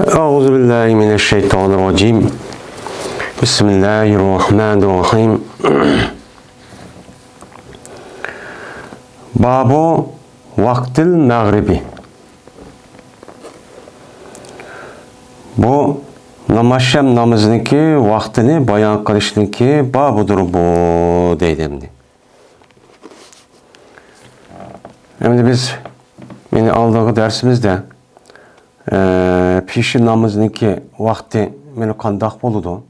Euzu billahi mineşşeytanirracim. Bismillahirrahmanirrahim. Babu vaktil mağribi. Bu namashem namazınki vaktini bayan kılışınki babudur bu Deydimdi Şimdi biz yani aldığı dersimizde пиши намазники вақти мен қандақ болуду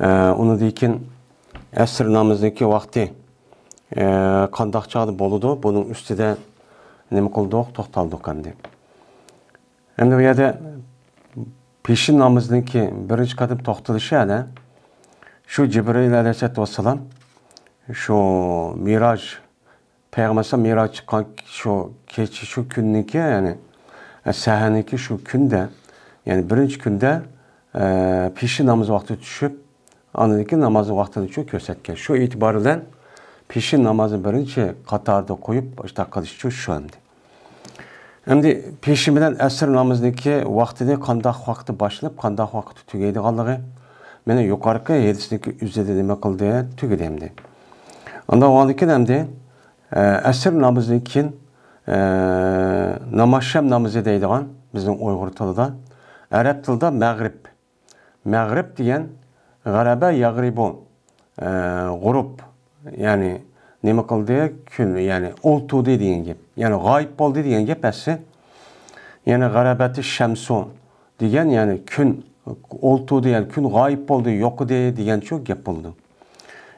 уну дейкин әсір намазники вақти қандақ чагы болуду бұның үстіде неме қылдық тоқталдық әнді әнді бұяда пиши намазники бірінші қатып тоқталышы әлі şu Cibril Aleyhisselatü Vesselam şu Miraç Peygamber'e Miraç çıkan şu keçi şu günlük yani səhərindəki şu gündə, yəni birinci gündə e, pişi namaz vaxtı düşüb, anındakı namazın vaxtını çox göstərkən. Şu etibarla pişi namazı birinci qatarda qoyub işte qılış şu şöndü. Şimdi peşimden əsr namazındaki vaxtını qandaq vaxtı başlayıp qandaq vaxtı tügeydiğanlığı meni yukarıki yedisindeki üzerinde demek kıldı tügedemdi. Onda o anlıkken hem de əsr e, namazındaki namazşem namazı deydiğen bizim Uyghur Uygur tilida Arab tilida Mag'rib. Mag'rib degan g'araba yag'ribun g'urub ya'ni nima qildi Kül, ya'ni oltudi degan gap ya'ni gayb bo'ldi degan gap pasi Yani garabeti shamsun degan ya'ni kun oltudi ya'ni kun g'oyib bo'ldi yok degan shu gap bo'ldi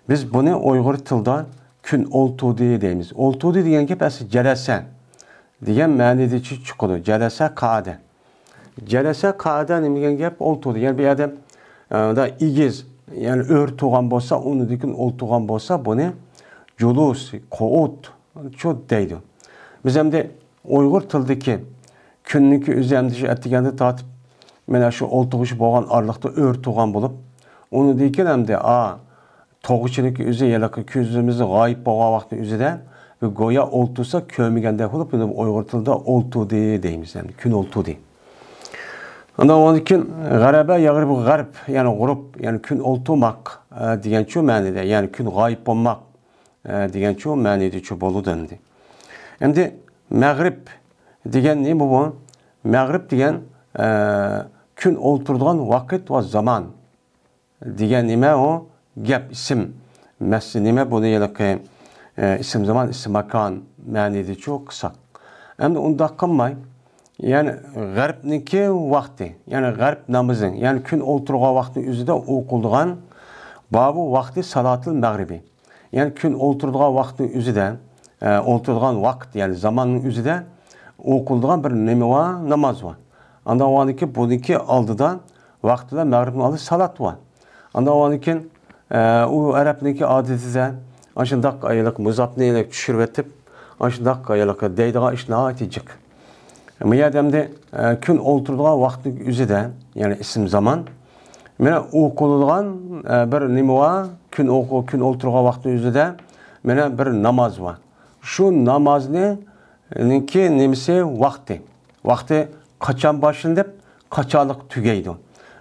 biz bunu buni uyg'ur tilida kun oltudi deymiz oltudi degan gap bəsi jarasa diye معنی دی چی چقدر جلسه قاعده جلسه قاعده میگن گپ oltuğu yani bir adam e, da igiz yani örtüğen bolsa onu dikin oltuğan bolsa ne, julus, koot çok deydi. Biz de Uygur tildeki ki, üzerinde şu şey etigende tatip mena şu oltuğuş boğan arlıqda örtüğen bulup onu dikin hem de a toğuçuniki üzü yelakı küzümüzü gayip boğa vakti üzüden 그 고야 올투서 교미간대 호도피는 오이고르틀다 올투디 деймиз yani күн олтуди андан одан кийин гараба ягрибу гарб яъни ғуруб яъни күн олтумак деген чу мааниде яъни күн ғайиб болмак деген чу мааниде чу болуд эмди эмди мәғриб деген не болған мәғриб деген күн олтырған уақыт ва заман деген неме о гәп исем мәсі неме бұны елікі ee, isim zaman isim makan manidi çok kısa. Hem de onda kılmay. Yani garbniki vakti, yani garb namazın, yani kün olturğa vakti üzüde okulduğan babu vakti salatil mağribi. Yani kün olturduğan vakti üzüde, e, olturduğan vakt, yani zamanın üzüde okulduğan bir nemi namaz var. Anda o anki bununki aldıdan vaktida mağribin alı salat var. Anda o anki e, o Arap'niki adetize, Aşın dakika ayılık muzapneylik düşürvetip, aşın dakika ayılık deydiğa iş naitecik. E, Miyademde e, kün olturduğu vakti üzüde, yani isim zaman, Mene okulgan e, bir nima var, kün oku, kün olturduğu vakti üzüde, mene bir namaz var. Şu namaz ne? Ninki nemisi vakti. Vakti kaçan başın kaçalık tügeydi.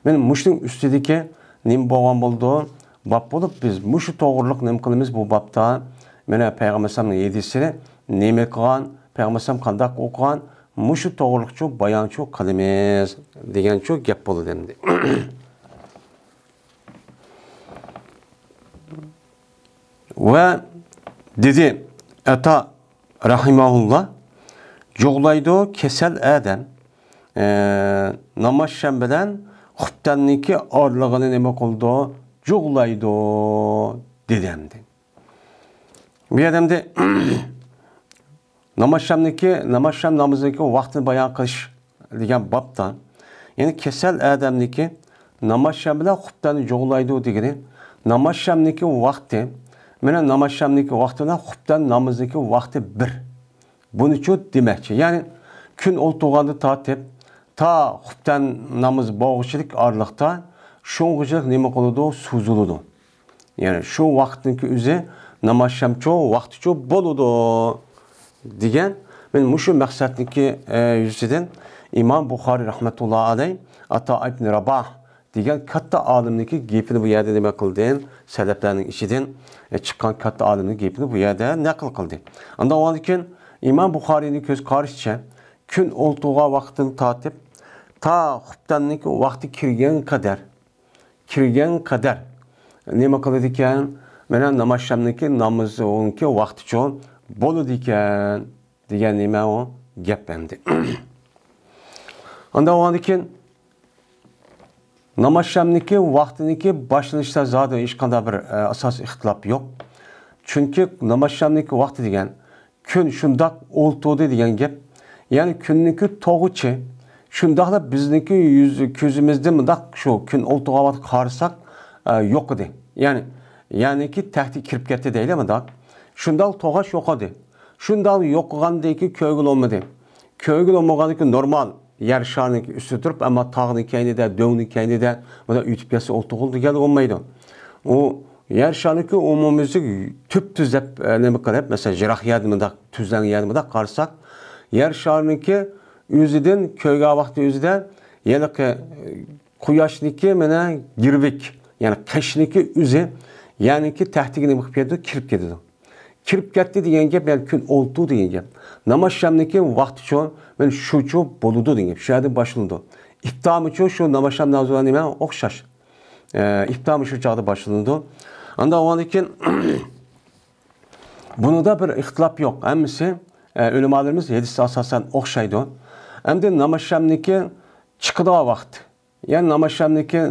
Men muşning ustidiki nim babam bo'ldi bab bulup biz muşu doğruluk nemkilimiz bu babda mene Peygamber'in yedisini nemek kılan, Peygamber'in kandak okuyan, çok bayan çok kalemiz degen çok gap bulu demdi. Ve dedi ata Rahimahullah Joğlaydı kesel edem e, namaz şembeden hüptenniki ağırlığını demek oldu жоғлайды дедемді бұл адамды намазшамныкі намазшам намазынікі уақытын баян қылыш деген бапта яғни кесел адамныкі намазшам білен құптаны жоғлайды дегені намазшамныкі уақыты міне намазшамныкі уақыты білен құптан намазныкі уақыты бір бұны үшін демекші яғни күн ол туғанды татып та құптан намаз боғушылық арлықта sho'g'ijir nima qiladi suzuludu. ya'ni şu vaktin ki shu vaqtniki o'zi namozshamcho vaqticho bo'ladi degan men mushu maqsadniki e, yuzidan imom buxoriy rahmatullohi alayh ato ibn rabah degan katta e, ki gipini bu yerda nima qildim işidin ichidan chiqqan katta olimning gipini bu yerda naql qildi andan keyin imom buxoriyni ko'z qarishicha kun o'ltug'a olduğu vaktin to ta xubtanniki vakti kirgan kader. kirgan qadar nima qiladi ekan mana namoz namazı onki vakti uchun bo'ladi ekan degan nima o gep endi undan o keyin namoz shamniki vaqtiniki boshlanishda zoda hech bir e, ixtilof yo'q chunki Çünkü shamniki vaqti degan kun şundak oltuğu degan gap ya'ni kunniki to'g'uchi shundoqla bizniki yuz ko'zimizda mundoq shu kun oltiqavat qarasak e, yo'q edi ya'ni ya'niki tahdid kirib ketdi deydi mundoq shundoq to'g'ash yo'qoldi shundoq yo'qolgandan keyin ko'ngil olmadi ko'ngil olmaganiki normal yer şarını üstü durup ama tağını kendi de, dövünü kendi de bu da ütüp yası oltuğuldu gel olmaydı. O yer şarını ki umumimizi tüp tüzlep ne mi kadar mesela cerah yardımında, tüzlen yardımında karsak yer şarını үзіден көйгі абақты үзді елікі құяшныкі міне гірвік яғни қешнікі үзі яғникі тәхтігіне бұқып кетті кіріп кетеді кіріп кетті деген кеп яғни күн олту деген кеп намаз шамныкі вақыты чоң мен шучу болуду деген шәді башылды İptamı çoğu şu namaşam nazuran demeyen okşaş. Ee, İptamı şu çağda başlandı. Anda o anıkin bunu da bir ihtilaf yok. Hemisi e, ölümalarımız yedisi asasen okşaydı. Әмді намашамныкі чықыда вақты. Яғни намашамныкі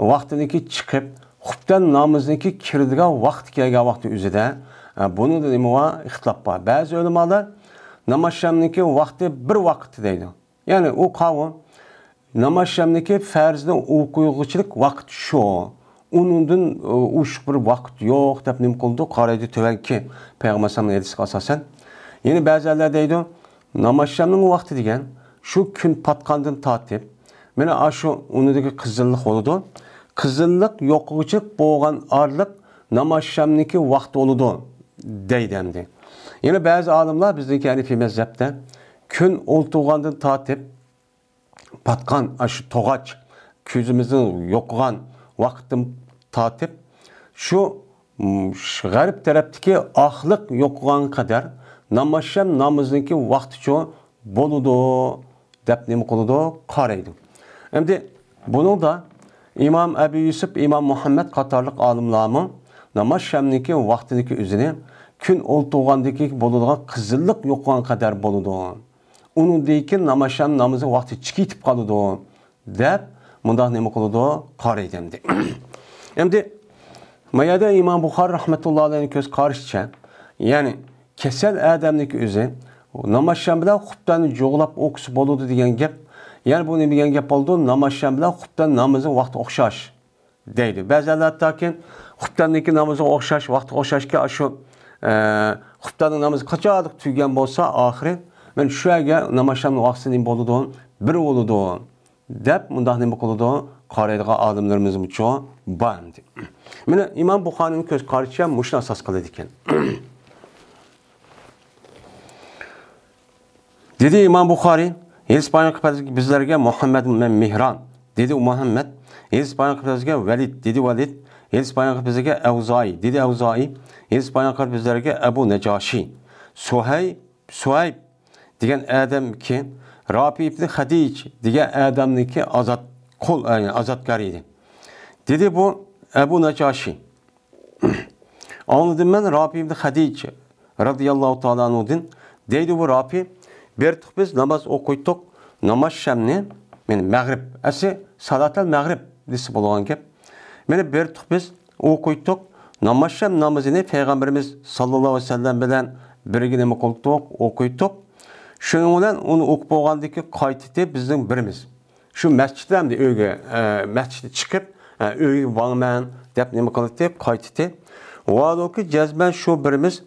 вақтыныкі чықып, хұптан намызныкі кірдіға вақты келген вақты үзіде. Бұны да демова ixtilaf бар. Bəzi ölümalar namazşamniki vaqti bir vaqt deydi. Ya'ni u qavm namazşamniki farzni o'qiyuvchilik vaqt shu. Unundan e, ushq bir vaqt yo'q deb nim qildi. Qaraydi tuvanki payg'ambar sallallohu alayhi vasallam asosan. ba'zilar namoyishlarning vaqti degan shu kun patqandan tortib mana shu unidagi qizillik bo'ladi qizillik yo'quvchi bo'lgan orliq namoyishlarniki vaqti bo'ladi deydi endi yana ba'zi olimlar bizniki hanifiy mazhabda kun o'ltug'andan tortib patqan shu to'g'ach ko'zimizni yo'qgan vaqtdan tortib shu g'arb tarafdagi oxliq yo'qgan kadar namosham namozniki vaqticha bo'ludi deb nima qiladi qaraydi endi bunida İmam abi yusuf İmam Muhammed katarlık namaz imom muhammad qatorliq olimlarmi namoshshamniki vaqtiniki o'zini kun o'ltug'andiki bo'ladigan qizilliq yo'qqan qadar bo'ladi unidiki namosham namozi vaqti chikitib qoladi deb bundoq nima qiladi qaraydi endi endi mayada imom buxor rahmatullohi alayhi ko'z qarishicha ya'ni kasal odamniki o'zi namozshan bilan xubtani jo'g'lab o'qisa bo'ladi degan gap ya'ni bu nima degan gap bo'ldi namozshan bilan xubtan namozni vaqti o'xshash deydi ba'zilar hattoki xubtanniki namozi o'xshash vaqti o'xshashga shu e, xubtani namozi qachon tugagan bo'lsa oxiri men shu aga namozshamni vaqti nima bo'ladi bir bo'ladi deb mundoq nima qiladi qaraydigan olimlarimiz uchun bor mana imom buxoriyni ko'z qarashi ham mushuni asos qiladi ekan Dedi İmam Buxoriy, Espaniya qiblatidagi bizlarga Muhammad ibn Mehron, dedi Muhammad, Espaniya qiblatidagi Valid, dedi Valid, Espaniya qiblatidagi Avzoi, dedi Avzoi, Espaniya qiblatidagi Abu Najoshi, Suhay, suhayb degan odamki Rabi ibn Hadij degan odamniki ozod qul yani e, edi. Dedi bu Abu Najoshi. Anladım ben Rabi ibn Hadij radıyallahu ta'ala anudin. Deydi bu Rabi бердік біз намаз оқыдық намаз шәміне мен мәғриб әсе салатал мәғриб десе болған кеп мені бердік біз оқыдық намаз шәм намазыны пайғамбарымыз саллаллаху алейхи вассалам білән бірге неме қылдық оқыдық шұның білән оны оқып болғандан кейін қайтты біздің біріміз шу мәсжидден де үйге ә, шығып үйге ә, барман деп неме қылды деп қайтты Валоки жазмен шу біріміз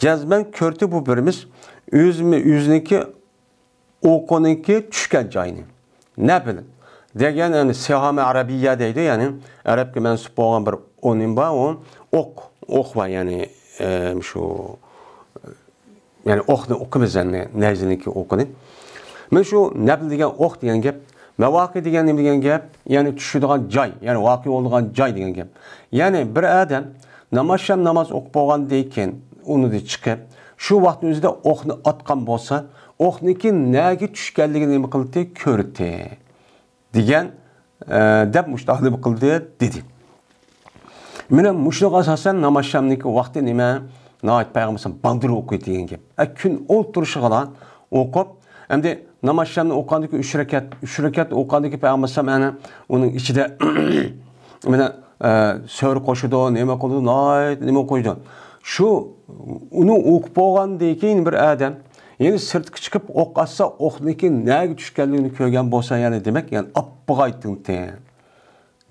жазмен көрді бұл біріміз o'zimni o'ziniki o'qiniki tushgan joyini na bilan degan yani sehomi arabiya deydi ya'ni arabga mansub bo'lgan bir o'nim bor u o'q o'q va ya'ni shu e, e, ya'ni o'qni o'qimiz najziniki o'qini men shu nabl degan o'q degan gap mavaqi degan nima degan gap ya'ni tushadigan joy ya'ni voqea bo'ladigan joy degan gap ya'ni bir odam namoz sham namoz o'qib bo'lgandan keyin unida chiqib shu vaqtni o'zida o'qni otgan bo'lsa o'qniki nagi tushganligini nima qildi ko'rdi degan e, deb mushtahlim qildi dedi mana mushunga asosan namoz shamniki vaqti nima nahayat payg'ambar bandırı okuydu degan gap e, kun o'ltirishga qalan o'qib endi namoz shamni o'qigandiki uch rakat uch rakat o'qigandiki payg'ambar alayhisalom ana uning ichida mana e, so'r qo'shidi nima qildi nima qo'ydi shu uni o'qib bo'lgandan keyin bir odam endi sirtga chiqib o'q otsa o'qniki naga tushganligini ko'rgan bo'lsa ya'ni demak ya'ni oppoq aytding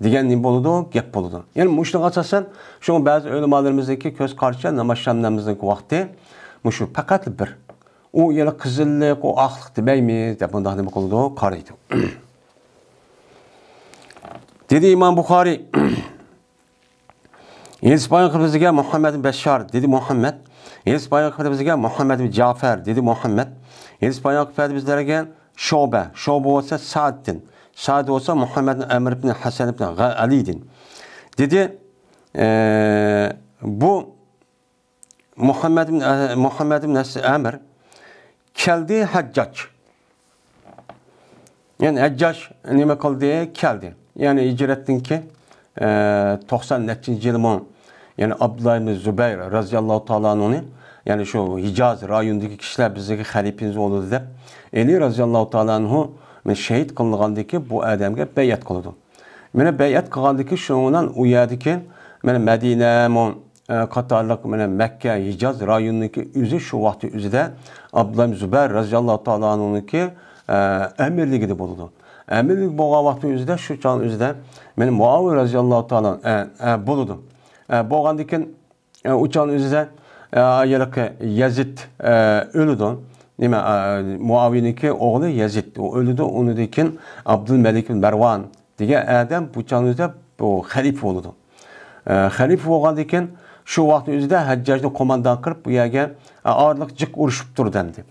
degan nima bo'ladi gap bo'ladi ya'ni shunga asosan shu ba'zi ulamolarimizniki ko'z qarshi namoz shamnamizniki vaqti shu faqat bir u yana qizillik u oqliq demaymiz deb bundoq nima qiladi qaraydi dedi imom buxoriy Yeliz Peygamber bizga Muhammed Beşşar dedi Muhammed. Yeliz Peygamber bizga Muhammed Cafer dedi Muhammed. Yeliz Peygamber bizlarga Şobe, Şobe bo'lsa Sa'ddin. Saad bo'lsa Muhammed Amr ibn Hasan ibn Ali'din. Dedi e, bu Muhammed ibn Muhammed ibn Amr keldi Haccac. Yani Haccac nima qildi? Keldi. Yani icrettin ki e, 90 neçinci yıl yani Abdullah ibn Zübeyir radıyallahu ta'ala onu yani şu Hicaz rayındaki kişiler bizdeki halifimiz oldu deb Eli radıyallahu ta'ala onu şehit kılınğandaki bu adamga beyat qildi. Mana beyat qilgandiki şundan u yerdiki mana Madina mo qatorliq e, mana Makka, Hijaz rayonidagi o'zi shu vaqtda o'zida Abdullah ibn Zubayr roziyallohu ta'ala anhuniki amirligida e, bo'ldi. Amirlik bo'lgan vaqtda o'zida shu chon o'zida mana Muaviy roziyallohu ta'ala e, buludu болғандықтан учан өзі аялықы Язид өлүдөн Nima Muaviniki oğlu Yazid өлүдө onu dekin Abdülmelik Mervan diye adam buçan özü bu halife oldu. E, halife olgandıkken şu vakti özüde Haccajni komandan kırıp bu yerge e, ağırlıkçık uruşup dur dendi.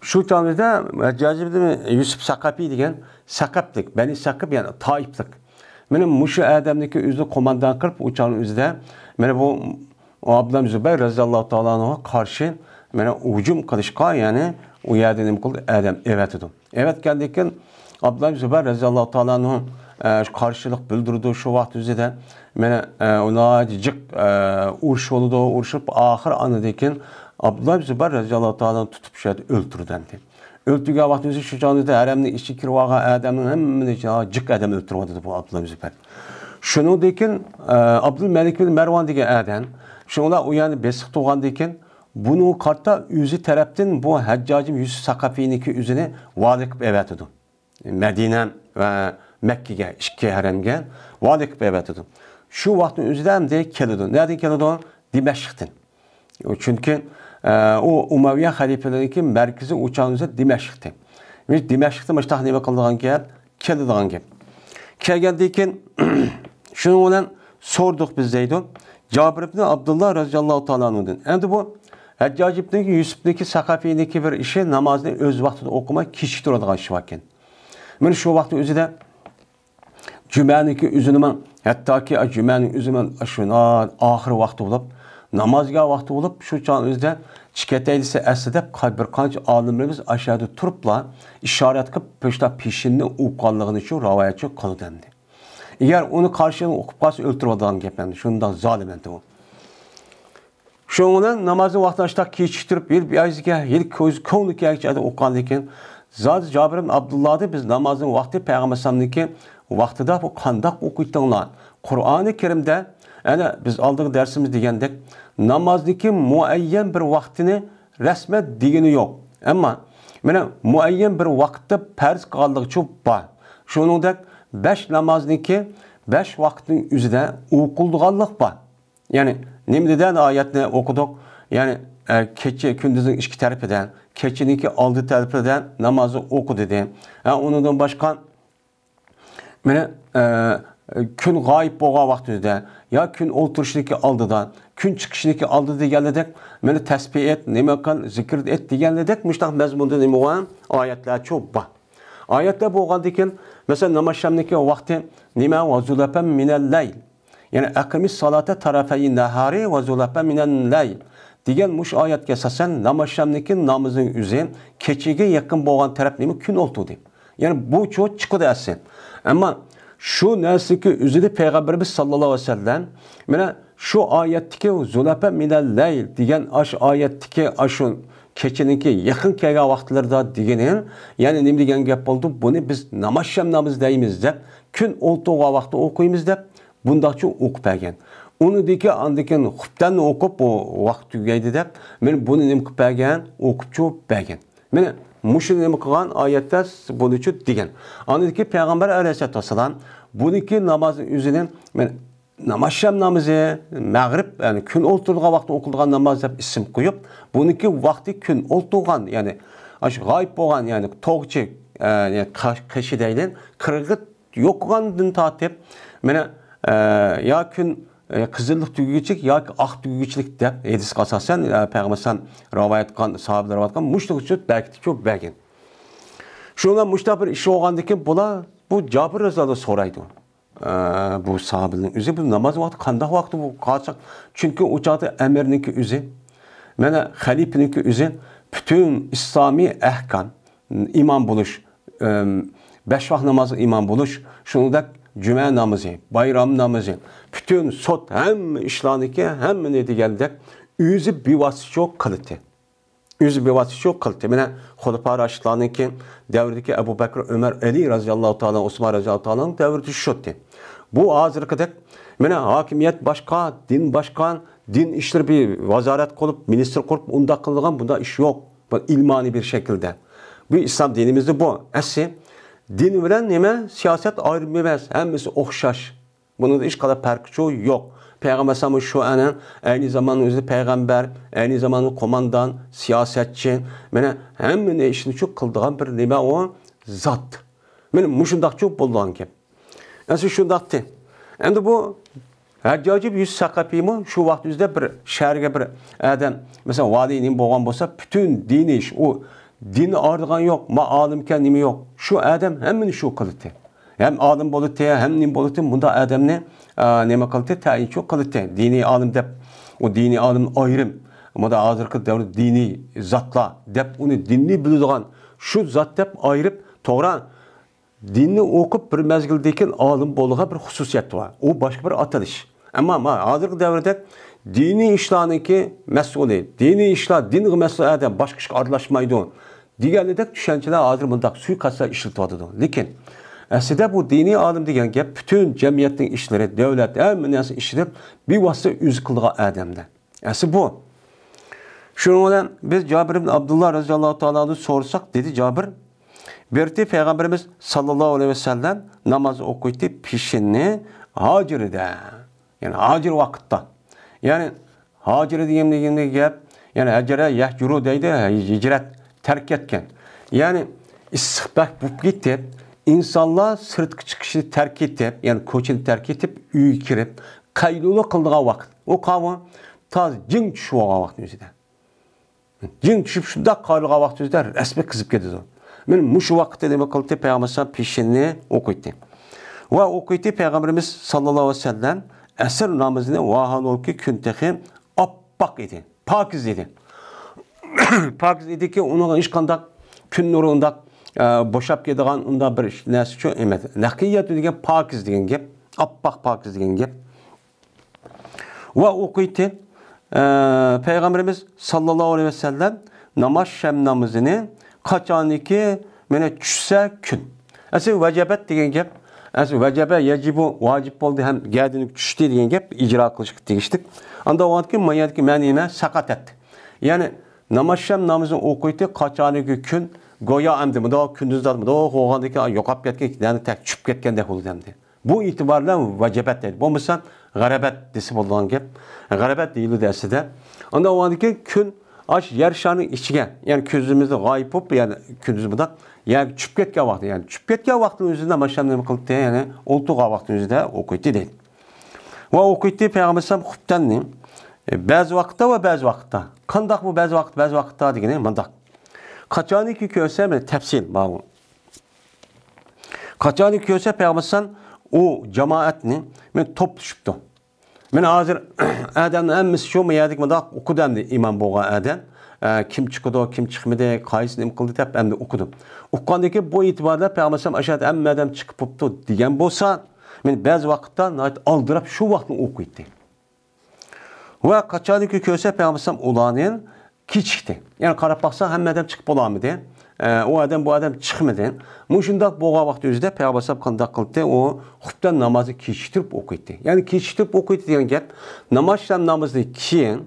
Şu tanrıda Haccajni Yusuf Sakapi degen Sakaplık, Beni Sakap yani Taiplik. Mene muşu adamdaki yüzü komandan kırp uçağın yüzde. Mene bu Abdullah Zübeyir raziyallahu ta'ala karşı mene ucum kılışka yani u yerdenim kıl adam evet edim. Evet geldikken Abdullah Zübeyir raziyallahu ta'ala e, karşılık bildirdi şu vaxt yüzde. Mene e, ona cicik e, urş oldu, urşup ahir ki Abdullah Zübeyir raziyallahu ta'ala tutup şey öldürdü. Öltüge vaktimizi şu canlıda ərəmni işçi kirvağa ədəmin həmmini cıq ədəmi ötürmədi bu Abdullah Müzübər. Şunu dekin, e, Abdülməlik bin Mərvan digə ədən, şuna uyanı besiq doğan dekin, bunu kartta yüzü tərəbdən bu həccacım Yusuf Sakafi'ninki üzünü valikib edin. Mədinə ve Məkkəyə, işki hərəmgə valikib edin. Şu vaxtın üzüdəm deyə kelidim. Nədən kelidim? Diməşqdin. Çünki u ee, umaviya xəlifələrinin mərkəzi uçanısı Diməşqdi. Biz Diməşqdə məştah nəyə qıldıqan gəl, kəlidigan gəl. Kəlgəndikən şunu olan sorduq biz deydi. Cabir ibn Abdullah radıyallahu ta'ala'nın. Endi bu Haccac ibn Yusuf'niki Sakafi'niki bir işi namazını öz vaxtında okuma kişi duradigan iş var Мен şu vaxtı özü de cümeniki üzünümün hatta ki cümenin üzümün şuna ahir vaxtı olup namozga vaqti bo'lib shu chon o'zida chikataylisi kalbir bir qancha aşağıda turpla turibla ishorat qilib pişinli peshinni o'qqanligini shu rivoyatchi qilgandi agar uni qarshi o'qib qolsa o'ltirib oladigan gap endi shundoq zolim endi u shuning bilan namozni vaqtini ashta kechiktirib bir yoziga yil ko'z ko'ngli kechadi o'qqan ekan zot jobir ibn abdullohni biz namozni vaqti payg'ambar alayhisalomniki vaqtida bu qandoq o'qiytinglar qur'oni karimda Ana biz aldık dersimiz digendek namazdaki muayyen bir vaktini resmen digini yok. Ama yani muayyen bir pers vaqtda farz qildiqchi bor. Shuningdek 5 namazniki 5 vaqtning o'zida o'qildiganlik var. Ya'ni nimdadan oyatni okuduk Ya'ni e, kecha kunduzning ikki tarafidan, kechiniki oldi tarafidan namozni o'qi dedi. Ha, yani, unidan boshqa yani e, күн ғайып болған вақтыда я күн олтырышыдекі алдыдан күн чықышыдекі алды дегенледек мені тәсбе ет неме қыл зікір ет дегенледек мұштақ мәзмұнда неме болған аятлар көп бар аятлар болған екен мәселен намаз шамники вақыты неме вазулапа минәлләйл яғни әкіміс салата тарафаи нәһари вазулапа минәлләйл degan mush oyatga asosan namoshshamniki namozning uzi kechaga yaqin bo'lgan taraf nima kun o'ltudi ya'ni bu cho'q chiqadi asl ammo şu shu narsaga o'zini payg'ambarimiz sallallohu alayhi vasallam mana shu oyatdagi zulafa minal layl degan ash oyatdagi ashu kechininki yaqin kelgan vaqtlarda degani ya'ni nima degan gap bo'ldi buni biz namoz sham namoz deymiz deb kun o'ltirgan vaqtda o'qiymiz deb bundoqcha o'qib bergan unidiki andikin xubdan o'qib bu vaqt tugaydi deb men buni nima qilib bergan o'qib bergan mana mushlim qilgan Anladık ki Peygamber aniki payg'ambar alayhisalotu vassalam buniki namozni o'zini namoz sham namazı, mag'rib ya'ni kun vakti vaqtda namaz hep isim ism qo'yib ki vakti kun o'ltirgan ya'ni shu gayb bo'lgan ya'ni tog'chi e, qishi deyilin qirg'it yo'qqandan tortib mana e, ya kun qizillik e, tugugichik yoki oq tugugichlik deb hadisga asosan payg'ambar rivoyat qilgan sahobalar rivoyat qilgan mushtiq belki de çok bagin shunga mushta bir ish bo'lgandan keyin buna bu jabir razoda so'raydi e, bu sahobaning o'zi bu namaz vakti qandoq vakti bu qochiq chunki u chog'da amirniki o'zi mana xalifaniki o'zi butun islomiy ahkam buluş, e, beş besh vaqt namozi buluş, şunu da cüme namazı, bayram namazı, bütün sot hem İslam'daki hem nedigelde yüzü bir vasfı çok kalite. Yüzü bir vasfı çok kalite. Mene Hulufa Raşidlağı'ndaki devrdeki Ebu Bekir, Ömer, Ali razıyallahu teala, Osman razıyallahu teala'nın devrdi şutti. Bu hazır kadar Mine hakimiyet başka, din başkan, din işleri bir vazaret konup, minister konup, onda kılınan bunda iş yok. Bu ilmani bir şekilde. Bu İslam dinimizde bu. Esi Din ürən nemə? Siyasət ayrı bilməz. Həmisi oxşar. Bunun da iş qədər fərqi çox yox. Peyğəmbər sallallahu əleyhi və səlləm eyni zamanda özü peyğəmbər, eyni zamanda komandan, siyasətçi. Mənə həmin işini çox qıldığan bir nemə o zat. Mən məşundaq çox bulduğan ki. Əsə şundaqdı. Əndi bu Həccacı bir yüz səqəbimi şu vaxt üzdə bir şəhərə bir ədəm, məsələn, valinin boğan bolsa, bütün dini iş, o din ardıgan yok. Ma alim kendimi yok. Şu adam hemen şu kalite. Hem alim bolite hem nim bolite. Bunda adam ne? E, neme kalite? Tayin çok kalite. Dini alim dep. O dini alim ayrım. Ama da hazırkı devlet dini zatla dep onu dinli bildiğin şu zat dep ayırıp toğran dinni okup bir mezgildeki alim boluğa bir hususiyet var. O başka bir atılış. Ama ama azırkı devrede dini işlanın ki mesulü, dini işla, din mesulü başka şey arlaşmaydı. Digərlikdə düşənkilər ayrımında suikasta işlətdilir. Lakin Əslində bu dini alim deyilən gəp bütün cəmiyyətin işləri, dövlət, ən nəsə işləri bir vasitə üz qılığa ədəmdə. Əsl bu. Şunun olan biz Cabir ibn Abdullah rəziyallahu taala'nı sorsaq dedi Cabir Berti Peyğəmbərimiz sallallahu aleyhi ve sellem namaz okuydu pişini hacirdə. Yəni hacir vaxtda. Yəni hacir deyimdə deyimdə gəp, yəni həcərə yəhcuru deyildi, hicrət terk etken. Yani istihbak bu gitti. insanlar sırtkı çıkışı terk etip yani koçunu terk etip üyü kirip kaylulu kıldığı vakit. O kavı taz cin düşü oğa vakit özüde. Cin düşüp şunda kaylığa vakit özüde resmi kızıp gidiyordu. Men muş vakitte demek kılıp Peygamber sallallahu peşini okuydu. Ve okuydu Peygamberimiz sallallahu aleyhi ve sellem əsr namazını vahan ol ki küntehi appak idi. Pakiz idi. Pakizdagi iş kandak, kün nuru nuri undaq e, bo'shab ketadigan unda bir narsa uchun emas. Naqiyat degan pokiz degan gap, oppoq pokiz degan gap. Va o'qiydi payg'ambarimiz e, sallallohu alayhi vasallam namoz sham namozini qachoniki mana tushsa kün. Asl vajabat degan gap Əs vəcəbə yəcibu vacib oldu hem gədinik düşdü deyən gəp icra qılışıq deyişdik. Anda o vaxt ki, mayət ki, mənimə saqat etdi. Yəni, namashem namazın okuyti kaçanıgı kün goya emdi mi da kündüzler mi da hoğandaki yokap ketken yani tek çüp ketken de olur demdi. Bu itibarla vacibet değil. Bu misal garabet desim olan gibi. Garabet değil dersi de. Onda o andaki kün aç yer şanı içige yani kündüzümüzde gayip olup yani kündüzümüzde yani çüp ketken vakti yani çüp ketken vakti yüzünde namashem namazı kılıktı yani oltuğa vakti yüzünde okuytu değil. Ve okuytu Peygamber Sallam hüpten E, bəzi vaxtda və bəzi vaxtda. Qandaq bu bəzi vaxt, bəzi vaxtda deyilən mandaq. Qaçaniki görsə bir yəni təfsil ma'lum. Qaçaniki görsə peyğəmbərsən o cemaatni men toplaşıbdı. Men hazır Adem'in emmisi şu mu yedik mandaq okudum imam boğa Adem. E, kim chiqdi kim chiqmadi qaysi nima qildi deb endi o'qidim o'qqandaki bu e'tiborda payg'ambaram ashhadu amma adam chiqib bo'libdi degan bo'lsa men ba'zi vaqtda aldirab shu vaqtni o'qiydi Ve kaçadık ki köse Peygamber olanın kiçikdi. Yani qarab baxsa həm adam çıxıb olamıdı. Ee, o adam bu adam çıxmıdı. Muşunda boğa vaxtı özü də Peyğəmbər qında qıldı. O xutbdan namazı keçirib oxuydu. Yəni keçirib oxuydu deyən gəp namazdan namazı keyin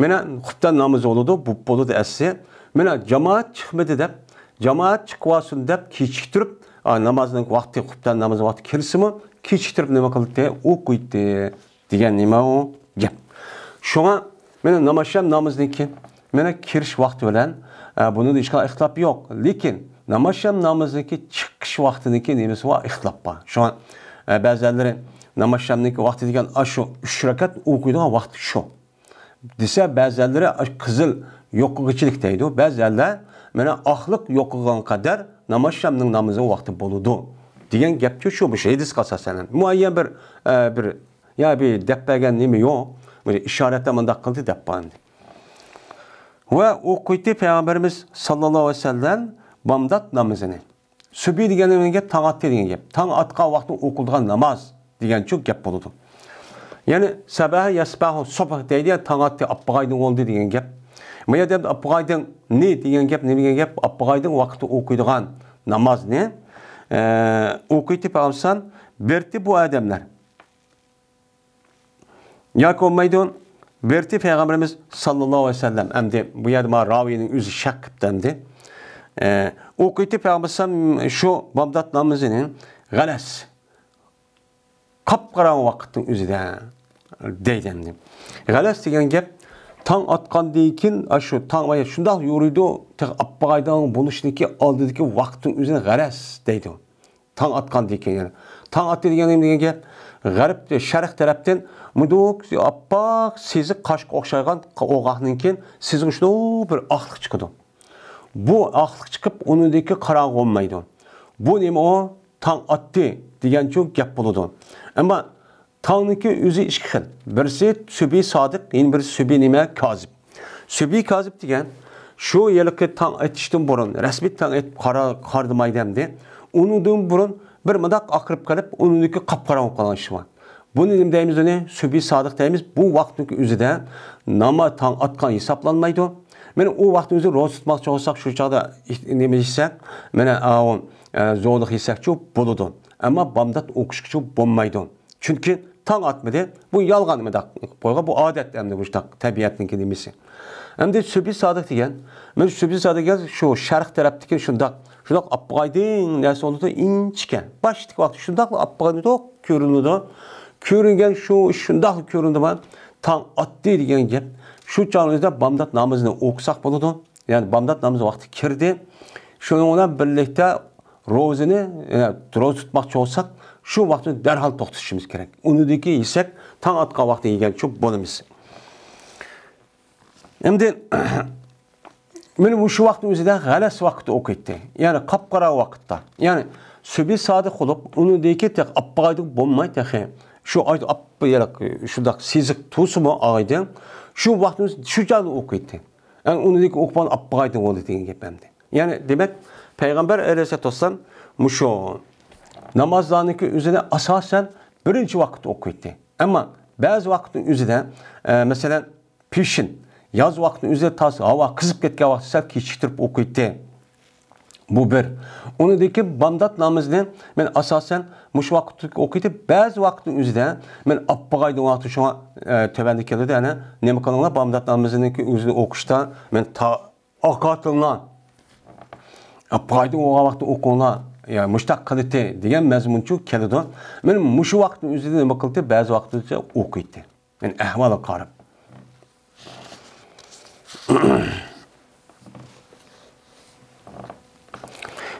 mənə xutbdan namazı oldu, bu boludu əsli. Mənə cemaat çıxmadı deyə cemaat çıxvasın deyə keçirib namazın vaxtı xutbdan namazı vaxtı kirsimi keçirib nə qıldı? Oxuydu. Deyən nə o? Шуңа менә намазчам намазники, менә кириш вакыты белән буны ишкал ихтилап юк. Ләкин намазчам намазники чыгыш вакытыныкы немесе ва ихтилап бар. Шуңа бәзәләре намазчамныкы вакыты дигән ашу 3 ракат укыйдыган вакыт шу. Дисә бәзәләре кызыл юкыгычлык дейді. Бәзәләр менә ахлык юкыган кадәр намазчамның намазы вакыты булуды. Дигән гәпкә шу бу шәйдис касасәнән. Муайян бер бер я bir depbegen nimi yok. Böyle işaretle mındak kıldı deppan. Ve o kuyti Peygamberimiz sallallahu aleyhi ve sellem bamdat namazını. Sübhi digenin gep, tan attı digen gep. Tan atka vakti okulduğun namaz digen çok gep buludu. Yani sabah yasbahu sabah deydi деп tan attı oldu digen gep. Meya deyip appagaydın ne digen gep ne digen gep Yakov maydon berdi Peygamberimiz sallallahu aleyhi ve sellem emdi bu yerde ma ravinin üzü şak kıptendi. E, o kıyti Peygamberimiz şu Bağdat namazının galas kapkaran vakitin üzüde deydendi. Galas degen gep taң атқандейкин ашу таң мая шундай юриду тек аппагайдан булышники алдыдыки вакыттын үзен гарас дейді. таң атқандейкин яны таң атты деген неме дегенге гарип шарық тараптан Muduk oppoq seziq qoshga o'xshagan o'g'oqdan keyin sizga shu bir oqliq chiqadi. Bu oqliq chiqib, unidagi qorong'i bo'lmaydi. Bu nima u? Tong otdi degan chun gap bo'ladi. Ammo tongniki өзі ішкі xil. Birisi subi sodiq, yana birisi subi неме Kozib. Subi kozib деген, şu yilqi таң aytishdan burun rasmiy таң aytib qora qardimaydamdi. Unidan burun bir madaq oqirib qolib, uniniki qop qorong'i qolgan shu. Bu ilim deyimiz ne? Sübhi sadiq deyimiz bu vaqtdagi üzüdə nama tang atqan hesablanmaydı. Mana u vaqtimizni ro'za tutmoqchi bo'lsak, shu chog'da nima yesak, mana zo'liq yesakchi bo'ladi. Ammo bomdod o'qishchi bo'lmaydi. Chunki tang atmadi. Bu yalgan mı nima Boyga bu odat endi bu tabiatniki nimasi. Endi sübhi sadiq degan, mana sadık sadiq şu sharq tarafdagi shundoq Şundak appagaydın, neyse onu da inçken. Başlık vakti şundak appagaydın da görünürdü. ko'ringan shu shundoq таң tong otdi degan gap shu бамдат bomdod namozini o'qisak bo'ladi ya'ni bomdod namozi vaqti kirdi shuning bilan birlikda ro'zini ro'za tutmoqchi bo'lsak shu vaqtni darhol to'xtatishimiz kerak unidiki yesak tong otgan vaqtda yegancha болымыз. endi Мен ұшы вақты өзіде ғалас вақыты оқитты. Яғни қапқара Яғни сөбе болмай şu shu oyat olib berib shundoq sezib to'simi oydim şu vaqtimiz şu joyda o'qiydi yani onu o'qib olib qo'ydi o'ldi degan gap endi ya'ni demak payg'ambar alayhissalatu vassalam mushu namozlarniki üzerine asosan birinchi vaqt o'qiydi ammo ba'zi vaqtning o'zida e, mesela peshin yaz vaktin üzerine tas hava qizib ketgan vaqtda sal kechiktirib o'qiydi bu bir. Onudaki bamdat namazını ben asasen muş vakitlik okuyup bazı vaktin üzerinde men appagaydı vakti şuna e, tövende keledi yani ne kanalına bamdat namazının üzerinde okuşta ben ta akatılına appagaydı o vakti okuna yani muştak kalite diyen mezmunçu keledi. Ben muş vaktin üzerinde ne kılıdı bazı vakti okuydu. Yani ehvala karıp.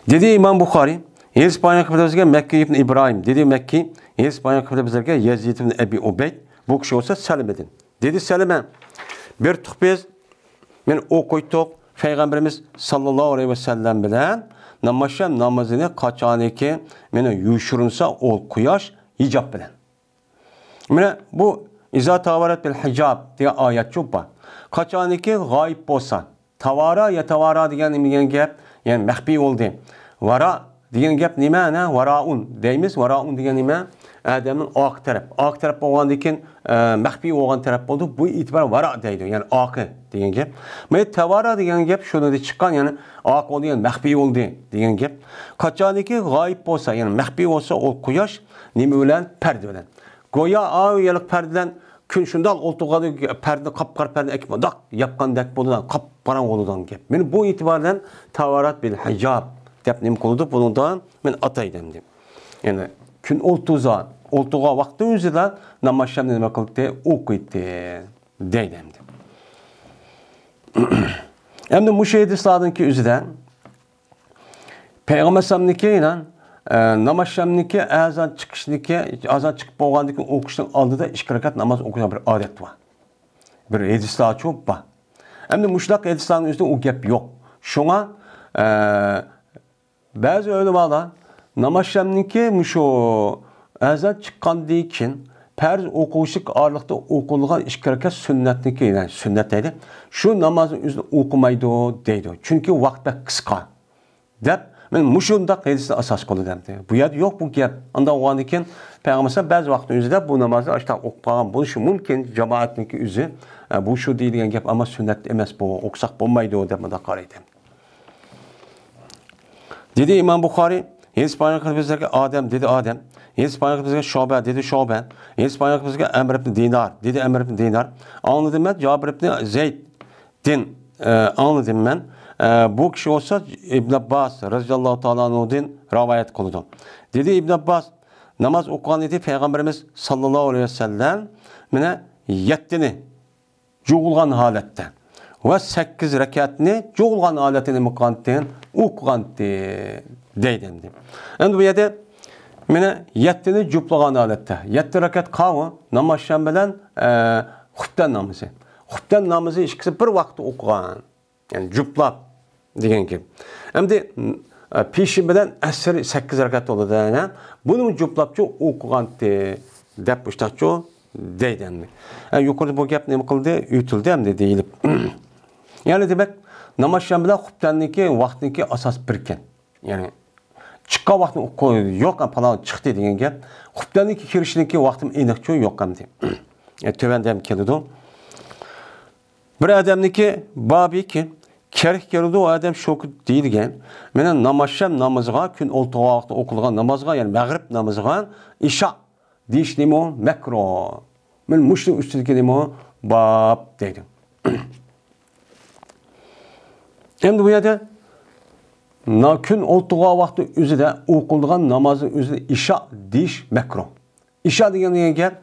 Dedi İmam Buxari, Yez bayan xəbər bizə Məkkə ibn İbrahim, dedi Məkkə, Yez bayan xəbər bizə Yezid ibn Əbi Ubeyd, bu kişi olsa səlim edin. Dedi səlime, bir tüqbiz, mən oquyduq, Peyğəmbərimiz sallallahu aleyhi ve sellem bilən, namaşəm namazını qaçanı ki, mənə yuşurunsa ol quyaş, hicab bilən. Mənə bu, İza tavarat bil hicab deyə ayət çubba. Qaçanı ki, qayib olsan, tavara ya tavara deyən imgən gəb, yəni məxfi oldu. Vara deyən gəp nimə nə? Varaun deyimiz. Varaun deyən nimə? Adəmin aq tərəf. Aq tərəf olğandakin e, məxfi olğan tərəf oldu. Bu etibar vara deyildi. Yəni aqı deyən gəp. Mən təvara deyən gəp şunada çıxan, yəni aq oldu, yəni məxfi oldu deyən gəp. Qaçaniki qayib olsa, yəni məxfi olsa o quyoş nimə bilan pərdə bilan. Goya ayəlik pərdə bilan күн шунда олтуганы пәрді қапқар пәрді әкім дақ япқан дәк болудан қап паран болудан кеп мен бұл итибардан таварат бил хажаб деп нем қылды бұныңдан мен атайдым деп яғни күн олтуза олтуға вақты өзі да намазшам неме қылды оқиды дейдім деп әмді мұшейді садынки үзіден Peygamber sallallahu aleyhi ve ee, namashamniki azon azan azon chiqib bo'lgandiki o'qishdan oldida ikki rakat namaz o'qigan bir adet var, bir hadislar var. Hem de mushlaq hadislarni üstünde u gap yo'q shunga e, ba'zi ulamolar namashamniki shu azon chiqqandan keyin farz o'quvchilik orliqda o'qilgan ikki rakat sünnetniki ya'ni sünnet sunnat deydi shu namozni o'zida o. deydi chunki vaqt qisqa deb Mən muşundaq hədisini əsas qılıram deyir. Bu yad yox bu gəp. Ondan oğan ikən Peyğəmbər bəzi vaxt özüdə bu namazı açdaq oxuğan. Bu şu mümkün cemaatniki üzü bu şu deyilən gəp amma sünnət emas bu. Oxsaq olmaydı o demədə qaraydım. Dedi İmam Buxari Hədis paylaşır bizlərə Adəm dedi Adəm. Hədis paylaşır bizlərə Şobə dedi Şobə. Hədis paylaşır bizlərə Əmr ibn Dinar dedi Əmr ibn Dinar. Anladım mən Cabir ibn Zeyd din anladım mən bu kişi olsa İbn Abbas radiyallahu ta'ala'nın rivayet kılıdı. Dedi İbn Abbas namaz oqan idi Peyğəmbərimiz sallallahu aleyhi ve sellem mənə yeddini cuğulğan halətdə və 8 rəkətini cuğulğan halətini müqantin uqanti deydim. Əndi bu yerdə mənə yeddini cublağan halətdə 7 rəkət qavı namaz şəmbələn e, xübdən namazı. Xübdən namazı ikisi bir vaxtı oqan. Yəni cublab degan gap endi e, peshinbadan asr sakkiz rakat bo'ladi buni juplabchi o'qiganti deb ushlaqchu deydi endi yuqorida bu gap nima qildi yutildi endi deyilib ya'ni demak namoz bilan xubtanniki vaqtniki asos birkan ya'ni chiqqan vaqtni yo'q palon chiqdi degan gap xubtanniki kirishniki vaqtim aniqchu yo'q e, ham deb tövende hem keldi. Bir odamniki babi ki кереккерді адам шокі дейілген менен намазшам намазға күн олты уақытта оқылған намазға яғни мәғриб намазға иша дейіш неме мәкро мен мұшны үстілге неме бап дейді енді бұл жерде күн олтыға уақыты өзі де оқылған намазы өзі иша дейіш мәкро иша деген деген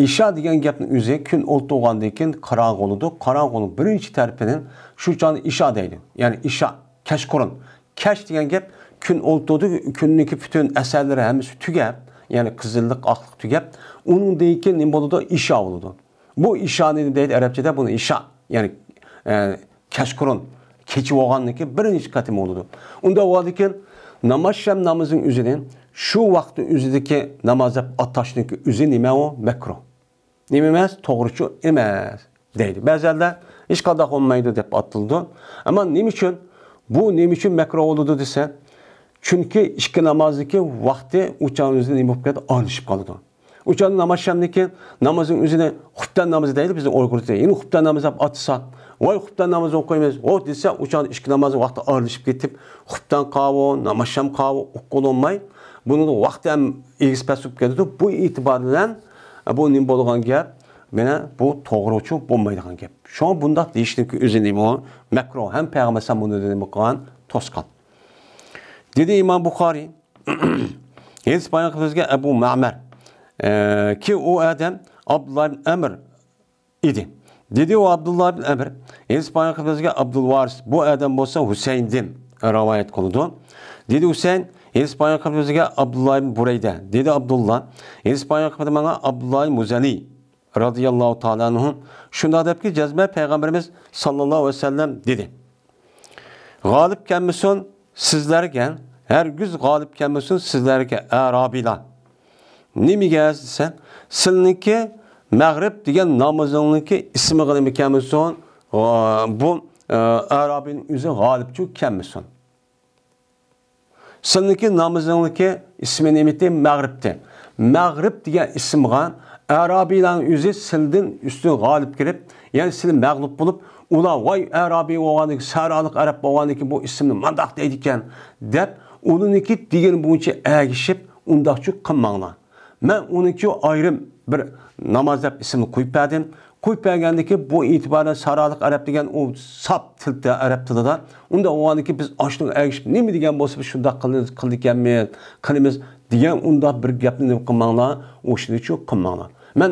isha degan gapni o'zi kun old tug'andan keyin qorong'ulidu qorong'uni birinchi tarifini shu jonni isha deydi ya'ni isha kashkurun kash degan gap kun o'ltudi kunniki butun asarlari hammasi tugab ya'ni qizillik oqliq tugab undan keyin nima bo'ladi isha bo'ladi bu ishani deydi arabchada buni isha ya'ni e, kashkurun kechib olgandan keyin birinchi qatim bo'ladi unda bo'ladikan namoz sham namozining o'zidan shu vaqtni o'zidagi namozab atashni o'zi nime o mekro nemiməz? Toğruçu eməz deyildi. Bəzəldə iş qadaq olmaydı deyib atıldı. Ama nim üçün? Bu nim üçün məkruh oldu desə? Çünki işki namazdaki vaxtı uçağın üzerinde nim hükmet anışıp kalıdı. Uçağın namaz şemdeki namazın üzerine hüpten namazı değil bizim Uygur değil. Yine hüpten namazı atsa, vay hüpten namazı okuyamaz. O dese uçağın işki namazı vakti ağırlaşıp gitip hüpten kavu, namaz şem kavu okul olmay. Bunu da vakti hem ilgisi pesup geldi. Bu itibariyle e, bu nima bo'lgan gap mana bu to'g'ri bo'lmaydigan gap shu bundoq deyishlikni o'zi nima makro ham payg'ambar alayhisalom buni nima qilgan to'sqan dedi imom buxoriy hech bayon qilganizga abu mamar e, ki o adam Abdullah ibn amr idi dedi o Abdullah ibn amr hech bayon qilganizga abdulvaris bu odam bo'lsa din, rivoyat qildi dedi husayn Испания Abdullah ibn Burayda dedi Abdullah. Испания bana Abdullah Muzani radıyallahu ta'ala anhu şunda debki cezme peygamberimiz sallallahu aleyhi ve sellem dedi. Galip kemmisun sizlerken her güz galip kemmisun Ne mi Nimigez sen? Sizinki Mag'rib degan namozingniki ismi qilib ekanmisan, bu Arabin galip çok ekanmisan. Сынники намазныңлыки исми неметте diye Мәғриб деген исім ған, әрабилан өзі сілдің үстін ғалып келіп, яғни сілі мәғлұп болып, ular voy arabiy bo'lgandiki saroliq arab bo'lgandiki bu ismni mandaq deydi ekan deb uniniki degan bo'yicha agishib undaqchu qilmanglar man uniki ayrim bir namoz deb ismni qo'yib berdim qo'yib bergandiki bu e'tibordan saroliq arab degan u sap tilda arab tilida unda uvaniki biz oshni ergishib nima degan bo'lsa biz shundoq qildik ekanmiz qilamiz degan undoq bir gapni nima qilmanglar o'shani uchun qilmanglar man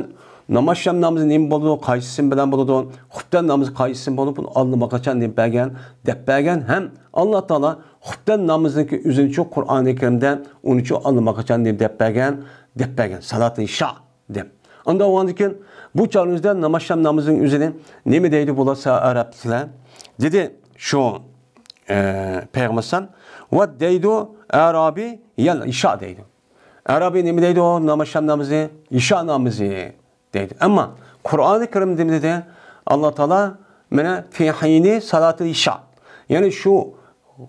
namoz sham namozi nima bo'ladi qaysi ism bilan bo'ladi xubdan namozi qaysi ism bo'ladi buni oldimaqachon deb bergan deb bergan ham alloh taolo xubdan namozniki o'zini qur'oni karimda uni uchun oldimaqachon deb deb bergan deb bergan saloti isho deb onda o andikin bu çalınızda namaşam namazın üzerine ne mi deydi bulasa Araplar? Dedi şu e, Peygambersan ve deydi Arabi yel işa deydi. Arabi ne mi deydi o namaşam namazı? İşa namazı deydi. Ama Kur'an-ı Kerim dedi de Allah Teala mene fihini salatı işa. Yani şu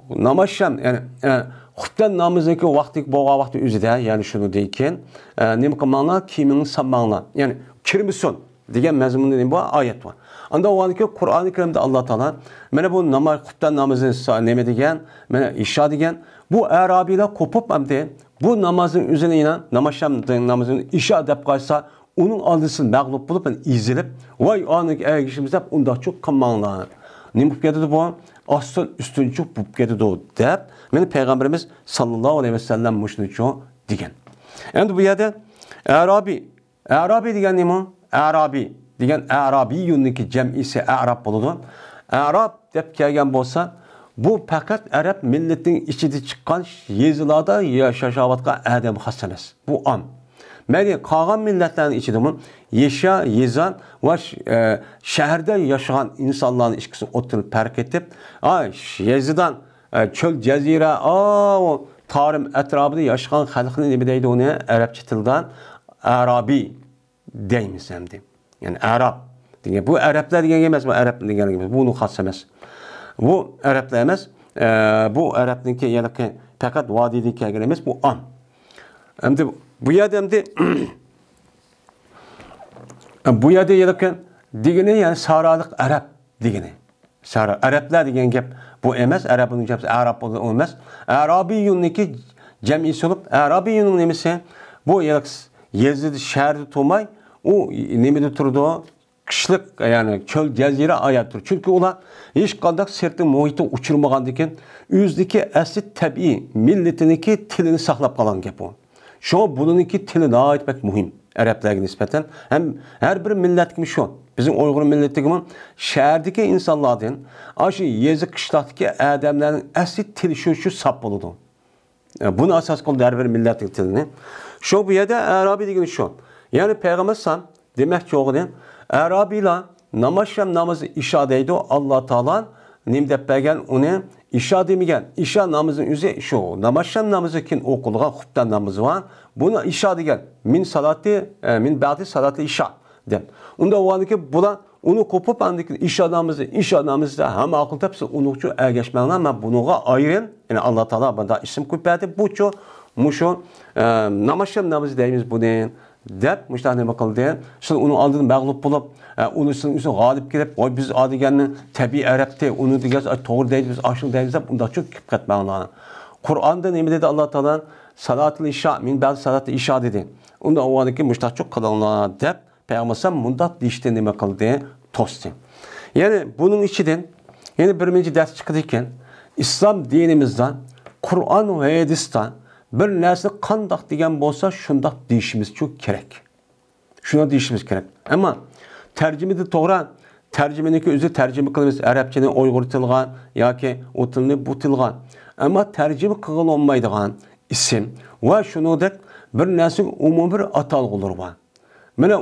namaşam yani, yani Xubdan namazındakı vakti boğa vakti üzüde yani şunu deyken e, nim kılmanla kimin sanmanla yani kirmisun degan mazmunda nima bor oyat bor unda avvaliki qur'oni karimda alloh taolo mana bu namoz xubdan namozi nima degan mana isho degan bu arabiylar qo'pib amdi, bu namozni o'zini namosham namozini isho deb qo'ysa onun oldisi mag'lub bo'lib ezilib voy onik ay kishimiz deb undoqchi qilmanglar nima bo'lib ketadi bu ostin ustunchi bo'lib ketadi deb Meni payg'ambarimiz sallallohu alayhi vasallam mushni cho degan. Endi bu yerda Arabi, Arabi degan nima? Arabi degan Arabiyunniki jamisi Arab bo'ladi. Arab deb kelgan bo'lsa, bu faqat arab millatining ichida chiqqan yezilarda yashashayotgan adam xos Bu om. Mayli, qolgan millatlarning ichida bu yasha, yezan va e, shaharda yashagan insonlarning ikkisi o'tirib farq etib, ay, yezidan çöl, cəzirə, a, tarım ətrafında yaşayan xalqını nə deyildi onu ərəbçə dildən ərabi deymisəmdi. Yəni ərab. Deyən bu ərəblər deyən emas, bu ərəb deyən emas. Bu xass emas. Bu ərəblər emas. E, bu ərəbninki yəni ki, fəqat vadidiki əgər emas, bu am. Əmdi bu yerdə əmdi bu yerdə yəni ki, digini yəni saralıq ərəb digini. Sara ərəblər deyən gəp Bu emas arabning jamisi arab emas. Arabiyyunniki jamisi bo'lib, arabiyyunning nimasi? Bu Yezid shahri tomay o nemi de turdi? kışlık ya'ni cho'l jazira ayab turdi chunki ular hech qanday sirtni muhitni uchirmagandan keyin o'zniki asli tabiiy millatiniki tilini saqlab qolgan gap bu shu buniniki tili nihoyat muhim arablarga nispeten hem her bir millatga shu Bizim Uyğur millətliğinin şəhərdəki insanlardan aşı yezi qışlatdakı ədəmlərin əsli til şu şu sap buludu. Yani e, bunu asas qıldı hər bir millətlik tilini. Şu bu yerdə arabi digin şu. Yani Peyğəmbər demek demək ki, oğlu Ərabi ilə namaz şəm namazı işa deydi Allah Taala nim dep bəgən onu işa deməyən. İşa namazın üzü şu. Namaz şəm namazı kin oqulğa xutdan namazı var. Buna işa deyən min salati e, min bədi salatı işa dem. Unda avvaliki bular uni qo'pib andiki ish odamimizni ish adamimizni hamma aql topsa unuqchu ergashmanglar man bunuga ayrin ya'ni Allah taolo e, e, bunda isim ko'paydi bu chu mushu namashim namaz deymiz buni deb mushta nima qildi siz uni oldin mag'lub bo'lib uni sizning uchun g'olib kelib voy biz odiganni tabiiy arabda uni degan to'g'ri deydi biz ashuni deymiz deb undachu kirib ketmanglar qur'onda nima dedi Allah taolo salatil isho men ba'zi salatda isho dedi unda avvaliki mushtaqchuq qilinglar dep payg'ambarsam mundoq deyishdi nima qildi tosti. ya'ni buning ichidan yana birbirinchi dars chiqadi ekan islom dinimizdan qur'on va hadisdan bir narsa qandoq degan bo'lsa shundoq deyishimiz kerak shuni deyishimiz kerak ammo tarjimada to'g'ri tarjimaniki o'zi tarjima qilamiz arabchani uyg'ur tilga yoki u tilni bu tilga ammo tarjima qilolmaydigan ism va shuningdek bir narsa umumiy bir atalg'ular bor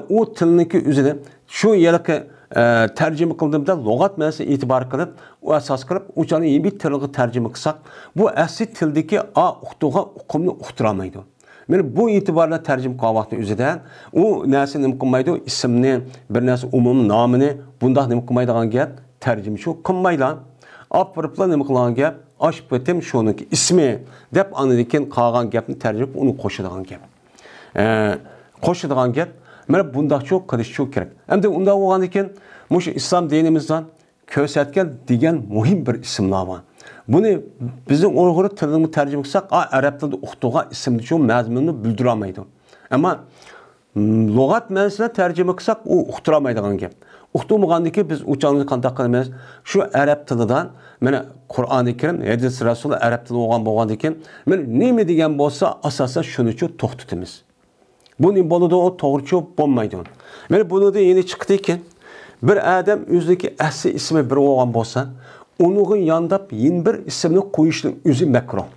o міне üzerinde şu үзілі шу елікі ә, тәржіме қылдымда лұғат мәнісі етібар қылып әсас қылып учаны еңбек тілігі тәржіме қылсақ бұл әсі тілдегі a ұқтуға ұқымны ұқтырамайды Мен bu itibarla tercüm kahvaltı üzerinde o nesi ne kılmaydı? İsimini, bir nesi umum namını bunda ne kılmaydıgan gel tercüm şu kılmayla. Apırıpla ne kılan gel aşk betim şununki ismi dep anıdikin kalan gepni tercüm onu koşuduğun gep. Ee, koşuduğun gep mana bundaqcha qilish kerak endi undoq bo'lgandan keyin mushu islom dinimizdan ko'rsatgan degan muhim bir ismlar bor buni bizning uyg'ur tilini tarjima qilsak arab tilida uqtiga ismni shu mazmunni bildirolmaydi ammo lug'at ma'nosida tarjima qilsak u uqtirolmaydigan gap uqtirmagandan keyin biz uchalni qanday qilamiz shu arab tilidan mana qur'oni karim hadis rasuli arab tili bo'lgan bo'lgandan keyin mana nima degan bo'lsa asosan shuni uchun to'xtatamiz buning bo'ladi u to'g'richi bo'lmaydi mana bunida endi chiqdi ekan bir odam o'ziniki asli ismi bir bo'lgan bo'lsa unig'i yondab yin bir ismni qo'yishni o'zi makruh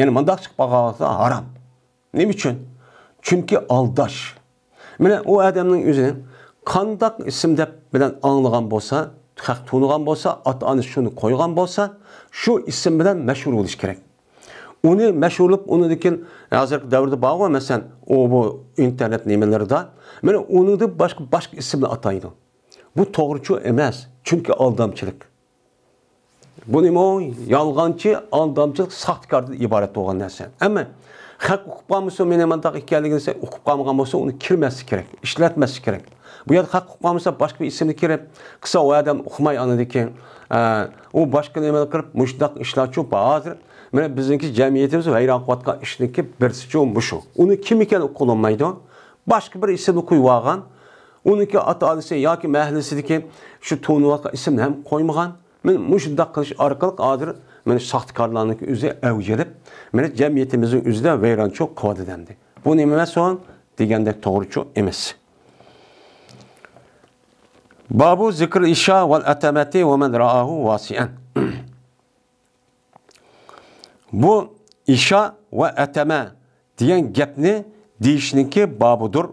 ya'ni mundoq chiqib qolgan harom nima uchun chunki aldash mana u odamning o'zini qandoq ism deb bilan anglagan bo'lsa haq tunigan bo'lsa ota onasi shuni qo'ygan bo'lsa shu ism bilan mashhur bo'lish kerak Onu məşğulub, onu dikil, hazır dövrdə bağlı, məsələn, o bu internet nimelərdə, mən onu da başqa, başqa isimlə ataydım. Bu doğrucu eməz, çünki aldamçılıq. Bu nima o? Yalğancı, aldamçılıq, saxtkardır ibarət olan nəsə. Amma xalq hüquq qanunsu minimandaq ikənligini isə hüquq qanunu olsa onu kirməsi kerak, işlətməsi kerak. Bu yer haq huquqamızda başqa bir isimli kirib, qısa o adam uxmay anıdı ki, o başqa nəməni qırıb, müşdaq işlər çox. Hazır Mana bizniki jamiyatimiz vayron qilayotgan ishniki birisi cho'ng bu shu. Uni kim ekan qo'llanmaydi? Boshqa bir ismni qo'yib olgan. Uniki ota-onasi yoki mahlisidagi shu to'niyotgan ismni ham qo'ymagan. Men mushundoq qilish orqali hozir mana saxtakorlarning o'zi avjilib, mana jamiyatimizning o'zida vayron cho'q qiladi demdi. Bu nima so'ng degandek to'g'ri emas. Babu zikr isha vel atamati ve men ra'ahu vasiyen. Bu işa ve eteme diyen gepni deyişinki babudur.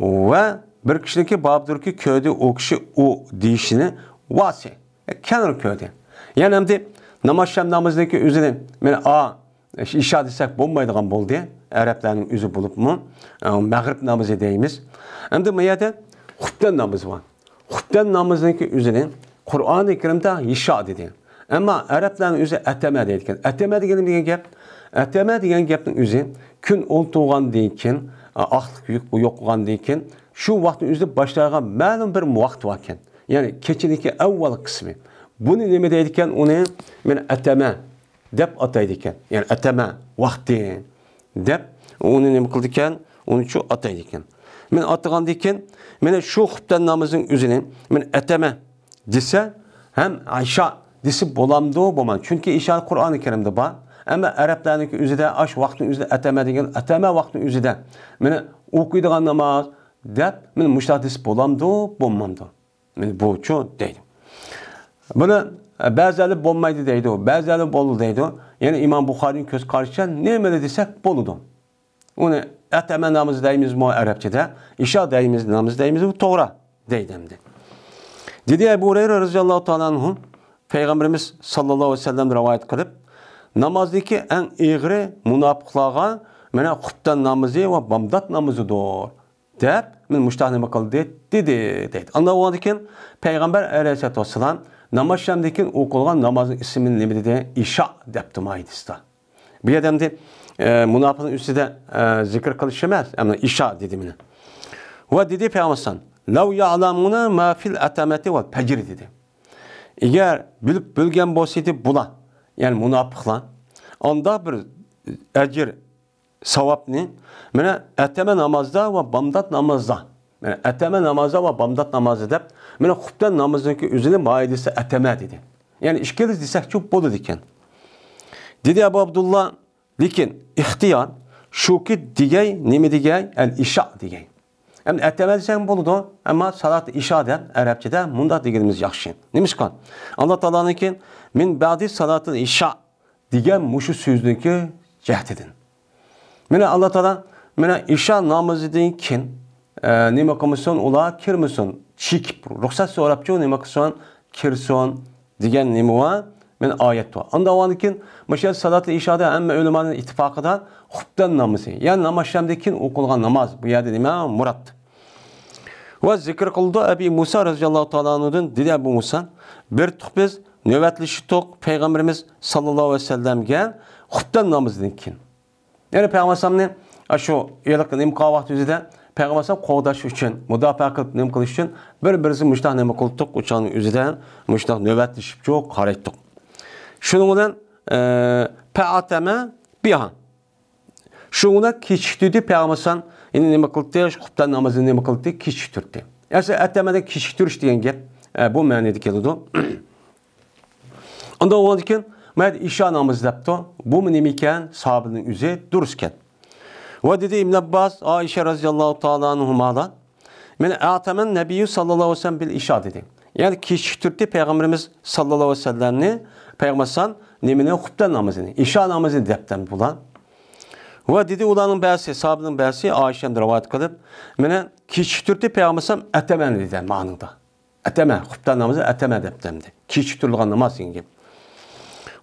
Ve bir kişiniki babudur ki köyde o kişi o deyişini vasi. E, kenar köyde. Yani hem de namaz şemnamızdaki üzerine yani a e, işa desek bombaydıgan bol diye. Arapların üzü bulup mu? Yani, e, Mağrib namazı deyimiz. Hem de meyade hübden namazı var. Hübden namazdaki üzerine Kur'an-ı Kerim'de işa dedi. Əmma ərəblərin özü ətəmə deyilkən, ətəmə deyilən deyən gəp, ətəmə deyən gəpnin özü gün oltuğan deyilkən, aqlıq yük bu yoxuğan deyilkən, şu vaxtın özü başlayğan məlum bir vaxt varkən. Yəni keçiniki evvel qismi. Bunu ne deyilkən, onu ben ətəmə deb ataydıkən. Yani ətəmə vaxtı deb onu ne qıldıkən, onu şu ataydıkən. Ben атыған декен, мен шу құптан намыздың үзіне, мен әтәмә десе, әм Айша desi bolamdı boman. çünkü işar Qur'oni Kerimdə var. Amma ərəblərinki üzüdə aş vaxtın üzüdə ətəmə deyilən ətəmə vaxtın üzüdə. Məni oxuyduğan namaz dəb mən müştədis bolamdı, bolmamdı. Mən bu üçün deyim. Buni ba'zilari bo'lmaydi deydi, e, bazıları bo'ldi deydi. Ya'ni Imom Buxoriyning ko'z qarashicha nimani desak bo'ladi. Uni atama namaz deymizmi arabchada, isho deymiz, namaz deymiz, bu to'g'ri deydimdi. Dedi Abu Hurayra roziyallohu ta'ala anhu Peygamberimiz sallallahu aleyhi ve sellem rivayet kılıp namazdaki en iğri münafıklarga mena kuptan namazı ve bamdat namazıdır. Dep men müştahnime kıldı dedi dedi. Anla o dikin Peygamber aleyhissalatu vesselam namaz şamdikin okulgan namazın ismini ne dedi? İşa depti maydista. Bir adam de e, münafığın üstüde e, zikir kılışı emez. Ama işa dedi mine. Ve dedi Peygamber sallallahu aleyhi ve sellem لَوْ يَعْلَمُونَ مَا فِي الْاَتَمَةِ وَالْفَجْرِ dedi. Eğer bilip bölgen bolsaydı bula, yani münafıkla, onda bir ecir, savapni, mene eteme namazda ve bamdat namazda, mene eteme namazda ve bamdat namazda dep, mene huptan namazdaki üzülü maidisi eteme dedi. Yani işkiliz desek çok bolu diken. Dedi Abu Abdullah, lakin ihtiyar, şu ki digey, nemi digey, el işa digey. Hem etemezsen da ama salat işa der Arapçada bunda deganimiz yaxshi. Allah Alloh taolaninki min ba'di salatil isha degan mushu so'zniki jahd edin. Mana Alloh taola mana isha namozidan keyin e, nima qilmasin, ular kirmasin, chekib, ruxsat so'rabchi nima qilsin, kirsin degan nima va Min oyat bor. Unda avvalkin, masha salat-i ishada hamma ulamoning ittifoqidan хұптан намысы я намазшамдекин оқылған намаз бұя деді ма мұрат уа зікір қылды әби муса разиаллаху тағаланудың деді әбу мұса бір тұқбез нөвәтліші тоқ пайғамбарымыз саллаллаху алейхи вассаламге хұптан намаздан кейін яғни пайғамбар aşu yılık nim kavat yüzüde Peygamber kodaş için, müdafaa kılıp nim kılış için bir-birisi müştah nemi kıldık uçağın yüzüde müştah nöbetleşip çok harettik. Şunun için e, peateme bihan. Şuna keçiktirdi Peygambersan endi nima qildi? Xubdan namozini nima qildi? Kechiktirdi. Ya'ni atamada kechiktirish degan gap bu ma'noda keladi. Onda o'g'il ekan, mayda isho namoz debdi. Bu nima ekan? Sahabaning o'zi durust ekan. Va dedi Ibn Abbas, Oysha roziyallohu ta'ala anhumadan Men ataman nabiyyu sallallohu alayhi vasallam bil isho dedi. Ya'ni peygamberimiz sallallahu sallallohu alayhi vasallamni payg'ambarsan nimani xubdan namozini, isho namozini debdi bular. Ve dedi ulanın bəsi, sahabının bəsi Ayşədən rivayet qılıb, mənə keçirdi peyğəmbərsəm ətəmən dedi manında, Ətəmə, xutba namazı ətəmə deyəmdi. Keçirdilən namaz ingi.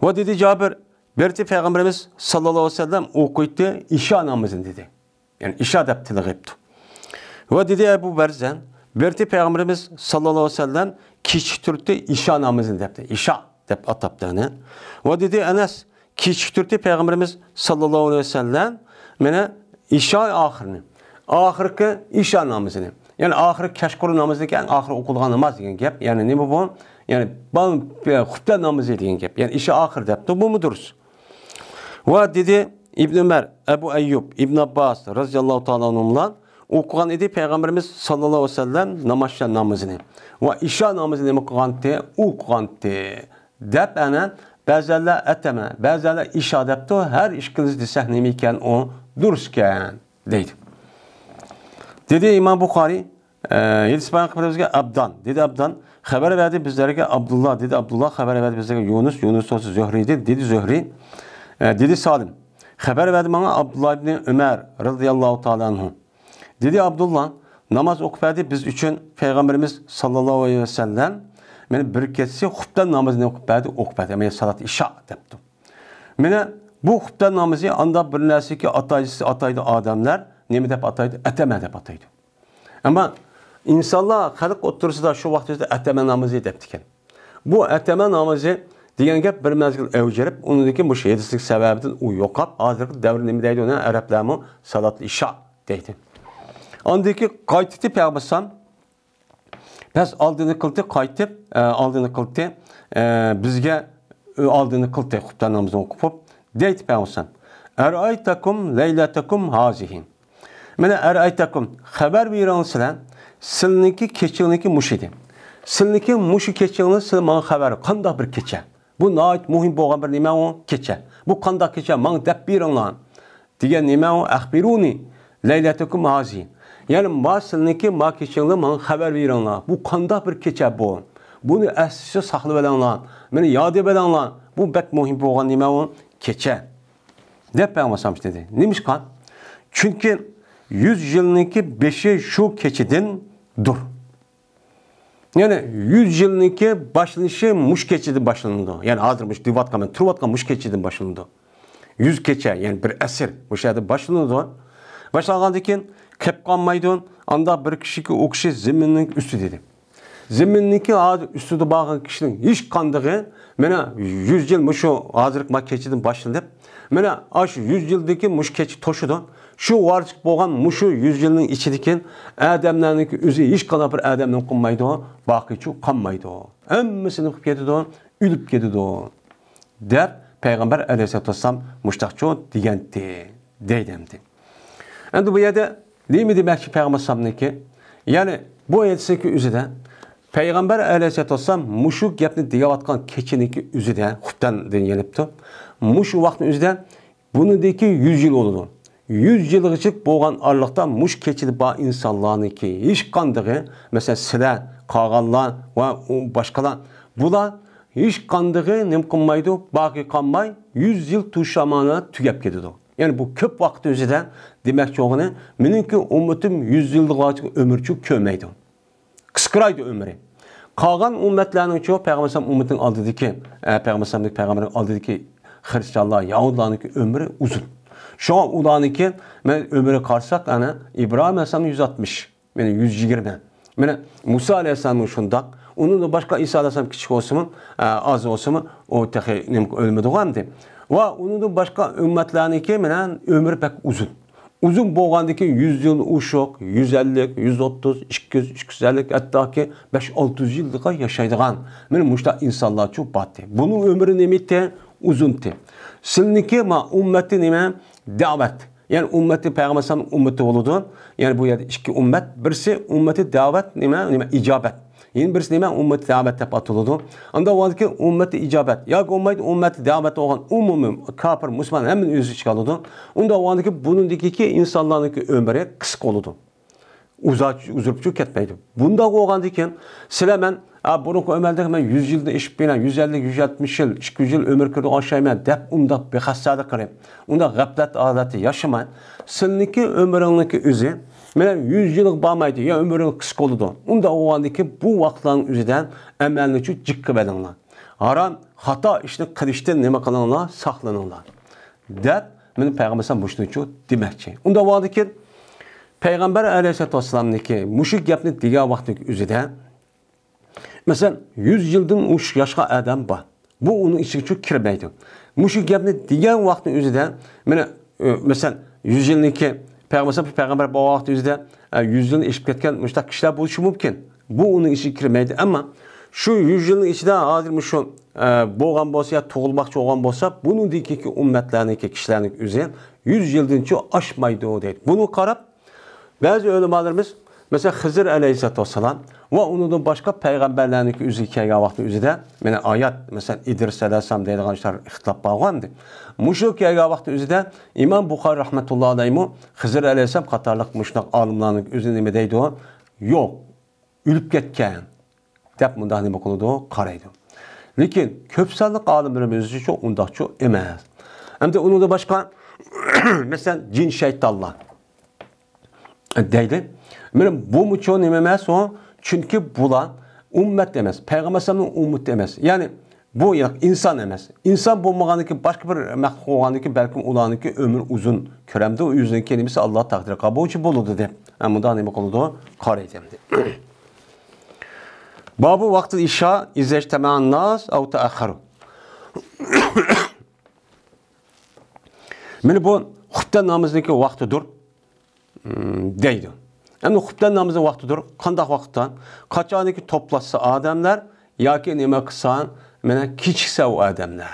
Ve dedi Cabir, berti peyğəmbərimiz sallallahu əleyhi və səlləm oxuydu işa namazını dedi. Yəni işa dəbtilik etdi. Ve dedi Əbu Bərzən, berti peyğəmbərimiz sallallahu əleyhi və səlləm keçirdi işa namazını deyəbdi. İşa deyib Ve dedi Ənəs kechiktirdi payg'ambarimiz sallallohu alayhi vasallam mana isho oxirini oxirgi isho namozini ya'ni oxirgi kashkuru namozi yani oxiri o'qilgan namaz degan gap ya'ni nima bu ya'ni e, xutba namozi degan gap ya'ni isho oxir debdi bu durust Ve dedi ibn umar abu ayyub ibn abbos roziyallohu taolo anhular o'qigan edi payg'ambarimiz sallallohu alayhi vasallam namoshlar namozini va isho namozini nima qilgandi o'qigandi deb ana bəzələ ətəmə, bəzələ iş adəbdə hər iş qılız desək nemikən o durskən deydi. Dedi İmam Buxari, e, Yedis Bayan Qıbrəvizə Abdan, dedi Abdan, xəbər verdi bizlərə Abdullah, dedi Abdullah xəbər verdi bizlərə Yunus, Yunus olsa Zöhri dedi, dedi Zöhri, e, dedi Salim. Xəbər verdi mənə Abdullah ibn Ömər radiyallahu ta'ala anhu. Dedi Abdullah, namaz oxuverdi biz üçün Peygamberimiz sallallahu aleyhi ve sellem Meni bir ketsi xubdan namazını okupadi, okupadi. Meni salat işa depti. Meni bu xubdan namazı anda bir nesi ki ataycısı ataydı adamlar. Nemi dep ataydı? Eteme dep ataydı. Ama insanlar halk oturursa da şu vakti eteme namazı deptiken. Bu eteme namazı degan gap bir mazgil avjirib uniki bu shedislik sababidan o yo'qolib hozirgi davr nima deydi uni arablarmi salat isho deydi andiki qaytiti payg'ambarsam Bəs aldığını qıldı qayıtıb, e, aldığını qıldı e, bizə aldığını qıldı xutba namazını oxub deyit peyğəmbər. Əraytakum leylatakum hazihin. Mənə əraytakum xəbər verin sizə sizinki keçiniki muş idi. Sizinki muşu keçiniz sizə mənə xəbər qandaq bir keçə. Bu nəhayət mühim olan bir nimə o keçə. Bu qandaq keçə mənə dəb bir anlan. Digər nimə o əxbiruni leylatakum hazihin. Yani Yəni ki makişinli mən xəbər verirənlər. Bu qandaq bir keçə bu. Bunu əsasını saxlayıb edənlər, məni yad edənlər. Bu bək mühim bolğan demə o keçə. Dep Peyğəmbər dedi. Nimiş qan? Çünki 100 yılniki beşi şu keçidin dur. Yani 100 yılınki başlanışı muş keçidi başlandı. Yani hazırmış divatkan, yani, turvatkan muş keçidin başlandı. 100 keçe yani bir esir bu şeyde başlandı. Başlangandıkin kepkanmaydan anda bir ki o kishi zeminning ustidaedi ziminniki hozir ustida borgan kishining hech qandig'i mana yuz yil shu hozirgi ma kechidan başladı. Mena ana yüz yuz yildagi mush kechi şu shu varchiq muşu yüz yuz yilning ichidagi ki o'zi hech qanaqa bir odamdan qolmaydi boqichu qolmaydi hammasini qilib ketadi ulib ketadi deb payg'ambar alayhissalatu vassalom mushtaqcho degandi deydimdi endi bu yerda Değil mi demək ki, Peyğəmbər sallallahu ki, yəni bu hədisəki üzüdə Peyğəmbər əleyhissalatu vesselam muşu gəpni deyəvatqan keçiniki üzüdə xutdan denilibdi. Muşu vaxtın üzüdə bunundakı 100 yıl olurdu, 100 yıllık boğan arlıqda muş keçidi ba insanların ki, iş kandığı, mesela silah, kağanlar ve başkalar, bula hiç kandığı nem kınmaydı, baki kanmay, 100 yıl tuşamana tüyep gidiyordu. Ya'ni bu köp ko'p vaqt ki demak cho'g'ini meningki ummatim 100 yillik umrchi ko'maydi. Qisqaraydi umri. ki, ummatlarning cho'q payg'ambar ummatining oldidagi, payg'ambarlik ki, oldidagi xristianlar, ki ömrü uzun. Şu an ki, men ömrü karsak ana İbrahim alayhisalom 160, meni 120. Meni Musa alayhisalom shundaq, Onun da başka İsa alayhisalom kichik olsa-mı, az olsa-mı, o tehi ölmedi ham deb. Va unun başka ümmetlerine bilen ömür pek uzun. Uzun boğandaki 100 yıl uşuk, 150, 130, 200, 250, hatta ki 5-600 yıllığa yaşaydıgan. Benim muşta insanlar çok battı. Bunun ömrü nemitti? Uzunti. Siliniki ma ümmeti nime? Davet. Yani ümmeti Peygamber'in ümmeti oldu. Yani bu yerde iki ümmet. Birisi ümmeti davet nime? Nime icabet. Yin birisi nima ummat da'vat deb atiladi. Unda ki ummati ijobat yoki ummat ummati da'vat bo'lgan umumiy kofir musulmon hammani o'zi ichiga oladi. Unda ki buningdagi insonlarning umri qisqa bo'ladi. Uzaq uzib chiqib ketmaydi. Bunda bo'lgandan keyin sizlar men A buruk ömelde ben 100 yılda iş bilen 150 160 yıl 200 yıl ömür kırdı aşağıya dep unda bir hassada kırayım. Unda gaflet adeti yaşamayın. Sizinki ömrünüzdeki üzü Mələr 100 yılıq bağmaydı, ya ömürün qısq oludu. Onda o halde ki, bu vaxtların üzerinden əməlini ki, cıqqı bədənlər. Haram, hata işini qilishdən nəmə qalanlar, saxlanırlar. Dəb, mənim Peyğəmbəsən bu işini ki, demək ki. Onda o halde ki, Peyğəmbər əleyhissalatu vesselamın ki, müşrik gəpni diğer vaxtdakı üzerinden mesela 100 yıldın uç yaşqa adam var. Bu onun içi çok kirməydi. Müşrik gəpni diğer vaxtın üzerinden mesela məsələn 100 ilniki payg'ambar payg'ambar bobovoqt yuzida e, yuz yilni eshib ketgan kişiler bu işi mümkün. bu uni ishiga kirmaydi ammo shu yuz yilni ichida hozir shu e, bo'lgan bo'lsa yo tug'ilmoqchi bo'lgan bo'lsa bunidikiki ummatlarniki kishilarniki o'zi ham yuz yildan oshmaydi deydi Bunu qarab bazı ulamolarimiz Mesela Xızır əleyhissalatu vesselam ve onun da başqa peyğəmbərlərin üzü hekayə vaxtı üzüdə mənə ayət məsələn İdris əleyhissalam deyilən işlər ixtilaf bağlandı. Muşuk hekayə vaxtı üzüdə İmam Bukhari rahmetullahi aleyhi Xızır əleyhissalam qatarlıq müşnaq alimlərin üzü nə deydi o? Yox, ülüb getkən. Dəb bunda nə qılıdı? karaydı. Lakin köp sanlıq alimlərimiz çok undaq çox eməz. Hem de onun da başka mesela cin şeytallah deyildi міне bu ученый емес ол чүнки бұлар уммәт емес пайғамбар саламның уммәті емес яғни bu insan emas. İnsan bu bo'lmaganiki boshqa bir mahluq bo'lganiki balkim ularniki umr uzun ko'ramdi. o yüzden kelimesi Allah taqdiri qabuvchi bo'ladi deb. Ana bunda nima qiladi? Qaraydim deb. Babu vaqti işa izleş tamamen nas au taakharu. Meni bu xutta namazniki dur hmm, deydi. Hem xübdən namazı vaxtıdır. Qandaq vaxtdan? Qaçaniki Ademler, ya ki nima qilsan, mana kichiksa u Ademler.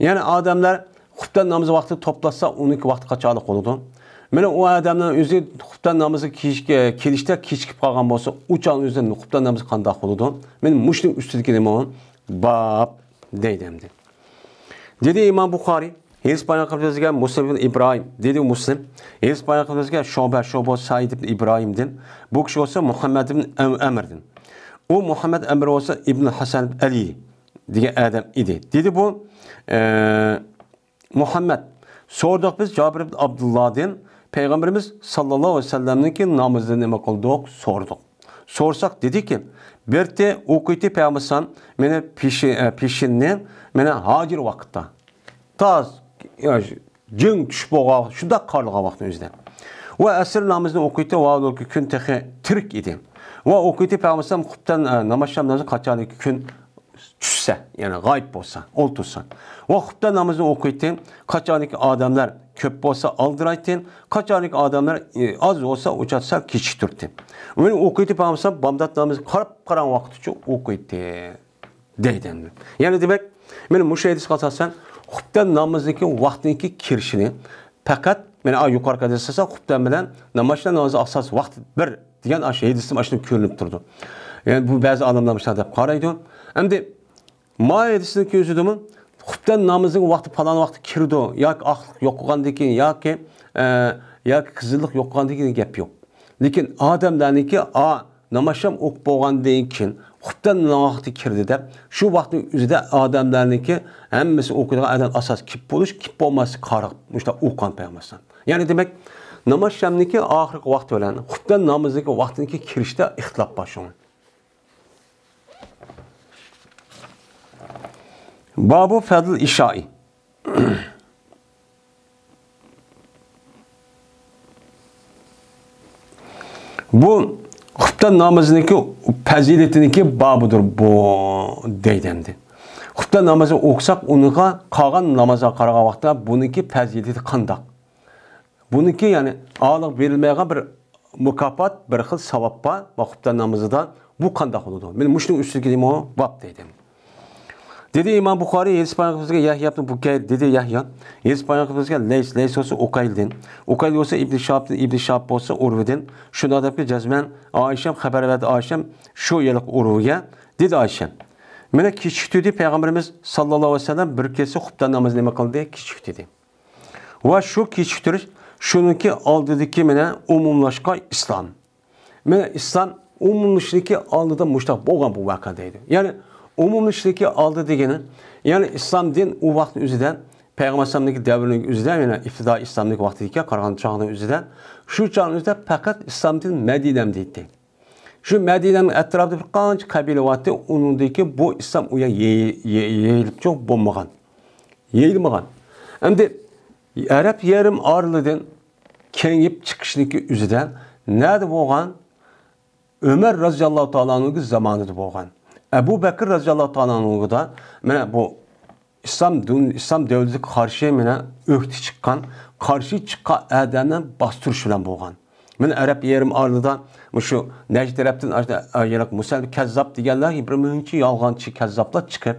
Ya'ni Ademler, xübdən namazı vakti vaxtı toplaşsa, uniki vaqti qachonlik olurdu? Mana o adamdan yüzü xübdən namazı kelishda kechikib qolgan bo'lsa, uçan o'zi xübdən namazı olurdu. bo'ladi? Men mushning ustidagi nima bab deydimdi. Dedi İmam Bukhari. Hins bayrağı özgen Muslim ibn İbrahim dedi Muslim. Hins bayrağı özgen Şobe, Şobo Said ibn İbrahim'din. Bu kişi olsa Muhammed ibn Emir'din. O Muhammed emr olsa İbn Hasan Ali diye adam idi. Dedi bu e, Muhammed. Sorduk biz Cabir ibn Abdullah'din. Peygamberimiz sallallahu aleyhi ve sellem'in ki namazını ne kıldık sorduk. Sorsak dedi ki bir de okuyti peygambersan mene pişinni mene hacir vakitte. Taz jüň düşüp boga, şunda kalga wagtyn özden. Ve asr namazını okuydu ve ki gün tehi Türk idi. Ve okuydu Peygamberim hutbdan e, namaz namazı kaçan iki gün düşse, yani gayb olsa, oltursa. Ve hutbdan namazını okuydu, kaçan iki adamlar köp olsa aldıraydı, kaçan iki adamlar e, az olsa uçatsa keçitürdi. Ve okuydu Peygamberim Bamdat namazı karap karan vakti çok okuydu. Deyden. Yani demek, benim müşahidis katasen, xubdan namozdan keyin vaqtniki kirishini faqat mana yuqorida aytsa xubdan bilan namoshdan namoz asos vaqt bir degan ana shu hadisda mana shuni ko'rinib turdi ya'ni bu ba'zi odamlar shunaqa deb qaraydi endi ma hadisini ko'zidimi xubdan namozning vaqti falon vaqti kirdi yoki oqliq yo'qolgandan keyin yoki e, yoki qizillik yo'qolgandan keyin gap yo'q lekin odamlarniki a namoz o'qib bo'lgandan keyin xubdan vaqti kirdida Şu vaqtning o'zida odamlarniki hammasi o'qidigan adam asos kip bo'lish kip bo'lmaslik qariq mushta o'qigan payg'ambar ya'ni demak namoz shamniki oxirgi vaqt bilan xubdan namozniki vaqtniki kirishda ixtilof bor shunga babu fadl ishoi bu xubdan namozniki пәзилеттінікі бабыдыр бо дейдемді. Құпта намазы оқсақ, оныға қаған намаза қараға бүнікі бұныңке пәзилетті қандақ. Бұныңке, яны, алық берілмеға бір мұкапат, бір қыз саваппа, құпта намазыда бұл қандақ олуды. Мен мүшінің үстілгенім оға бап дейдемді. Dedi İmam Bukhari Yedis Bayrakımızga Yahya yaptın bu gayr dedi Yahya. Yedis Bayrakımızga Leys Leys olsa Ukayl'den. Ukayl olsa İbn Şahab İbn Şahab olsa Urve'den. Şunu adam ki cezmen Ayşem haber verdi Ayşem şu yelik Urve'ye dedi Ayşem. Mene küçük dedi Peygamberimiz sallallahu aleyhi ve sellem bir kesi, huptan namaz ne kıldı küçük dedi. Ve şu şunun küçüktür şununki ki mene umumlaşka İslam. Mene İslam umumlaştaki aldıda muştak boğan bu vakadaydı. Yani umumlishlikka aldı degani ya'ni İslam din u vaqtni o'zidan payg'ambar alayhisalomniki davrini o'zida yana ibtido islomlik vaqtiga qaragan chog'ni o'zida shu chog'ni o'zida faqat islom din madinam deydi shu madinani atrofida bir qancha qabila bordi unidagi bu islom uya yeyilib cho'q bo'lmagan yeyilmagan endi arab yarim orlidan kengib chiqishniki o'zidan nada bo'lgan umar roziyallohu taoloning zamonida bo'lgan Ebu Bekir radiyallahu anhu da mene bu İslam dün İslam devleti karşıya mene öhti çıkan karşı çıkan adamdan bastırışılan boğan. Men Arap yerim bu şu Necd Arap'tan ayırak Musel kezzap diyenler gibi bir münki yalgancı kezzaplar çıkıp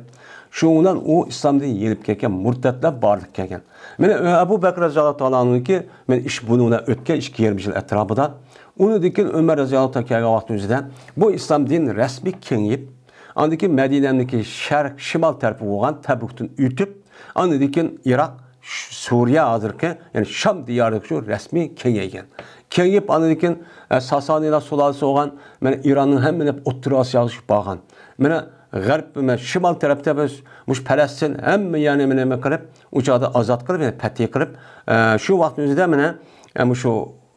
şu ondan o İslam İslam'da yenip kelken murtatlar barlık kelken. Mene Ebu Bekir radiyallahu anhu ki men iş bunu bununla ötken 220 yıl etrafıdan. Onu dikin Ömer radiyallahu anhu kelgen vakti üzerinden bu İslam din resmi kengip Andiki Medine'deki şərq şimal tarafı e, olan Təbükdən ütüb, andikin Irak Suriye hazırki, yani Şam diyarı şu resmi kengeygen. Kengeyip anıdikin e, Sasaniler sulası olan yani İran'ın hem hep Otturu Asya'lı şu bağın. Yani Gərb, mən şimal tərəfdə biz müş Pələstin həm yəni mənə qırıb, uçağı da azat yəni yani qırıb. E, şu vaxt özüdə mənə yəni e, şu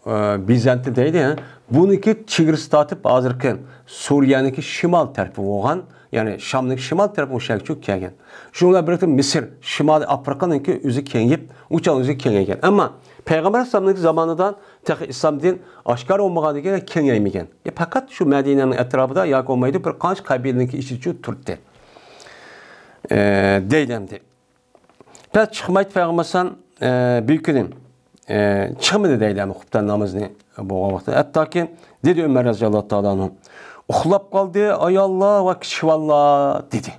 ee, Bizantidaydi buniki chegirsitatib azırken, suriyaniki şimal tarafı bo'lgan ya'ni shamniki shimol tarafi o'sha kelgan shu bilan birga misr shimoliy afrikaniki kengip, uçan uchal kengen. Ama Peygamber payg'ambar zamanından zamonidan İslam din oshkor bo'lmaganiga kengaymagan faqat shu madinaning atrofida yoki bo'lmaydi bir qancha qabilaniki ichichu turdi ee, deydi chiqmaydi payg'ambar alayhisalom e, bir kuni chiqmidi deyiladi xubda namozni bo'lgan vaqtda hattoki dedi Ömer roziyallohu taolo anhu uxlab qoldi ayollar va kishvallar dedi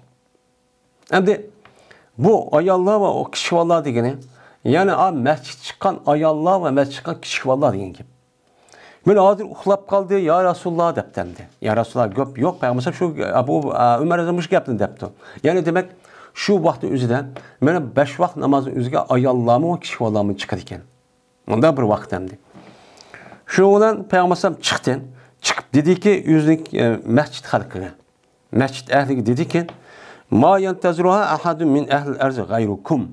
endi bu ayollar va kishvallar degani ya'ni a masjid chiqqan ayollar va masjid chiqqan kishvallar degan gap men hozir uxlab qoldi ya Rasulullah debdimdi yo rasululloh ko'p yo'q payg'ambar shu bu umar shu gapni debdi ya'ni demak shu vaqtni o'zida mana besh vaqt namozni o'ziga ayollarmi va kishvallarmi chiqar ekan Onda bir vaqt endi. Shu bilan payg'ambar chiqdi. Chiqib dediki, yuzlik e, masjid xalqiga. Masjid ahliga dediki, "Ma yantaziruha ahadun min ahli arz gayrukum."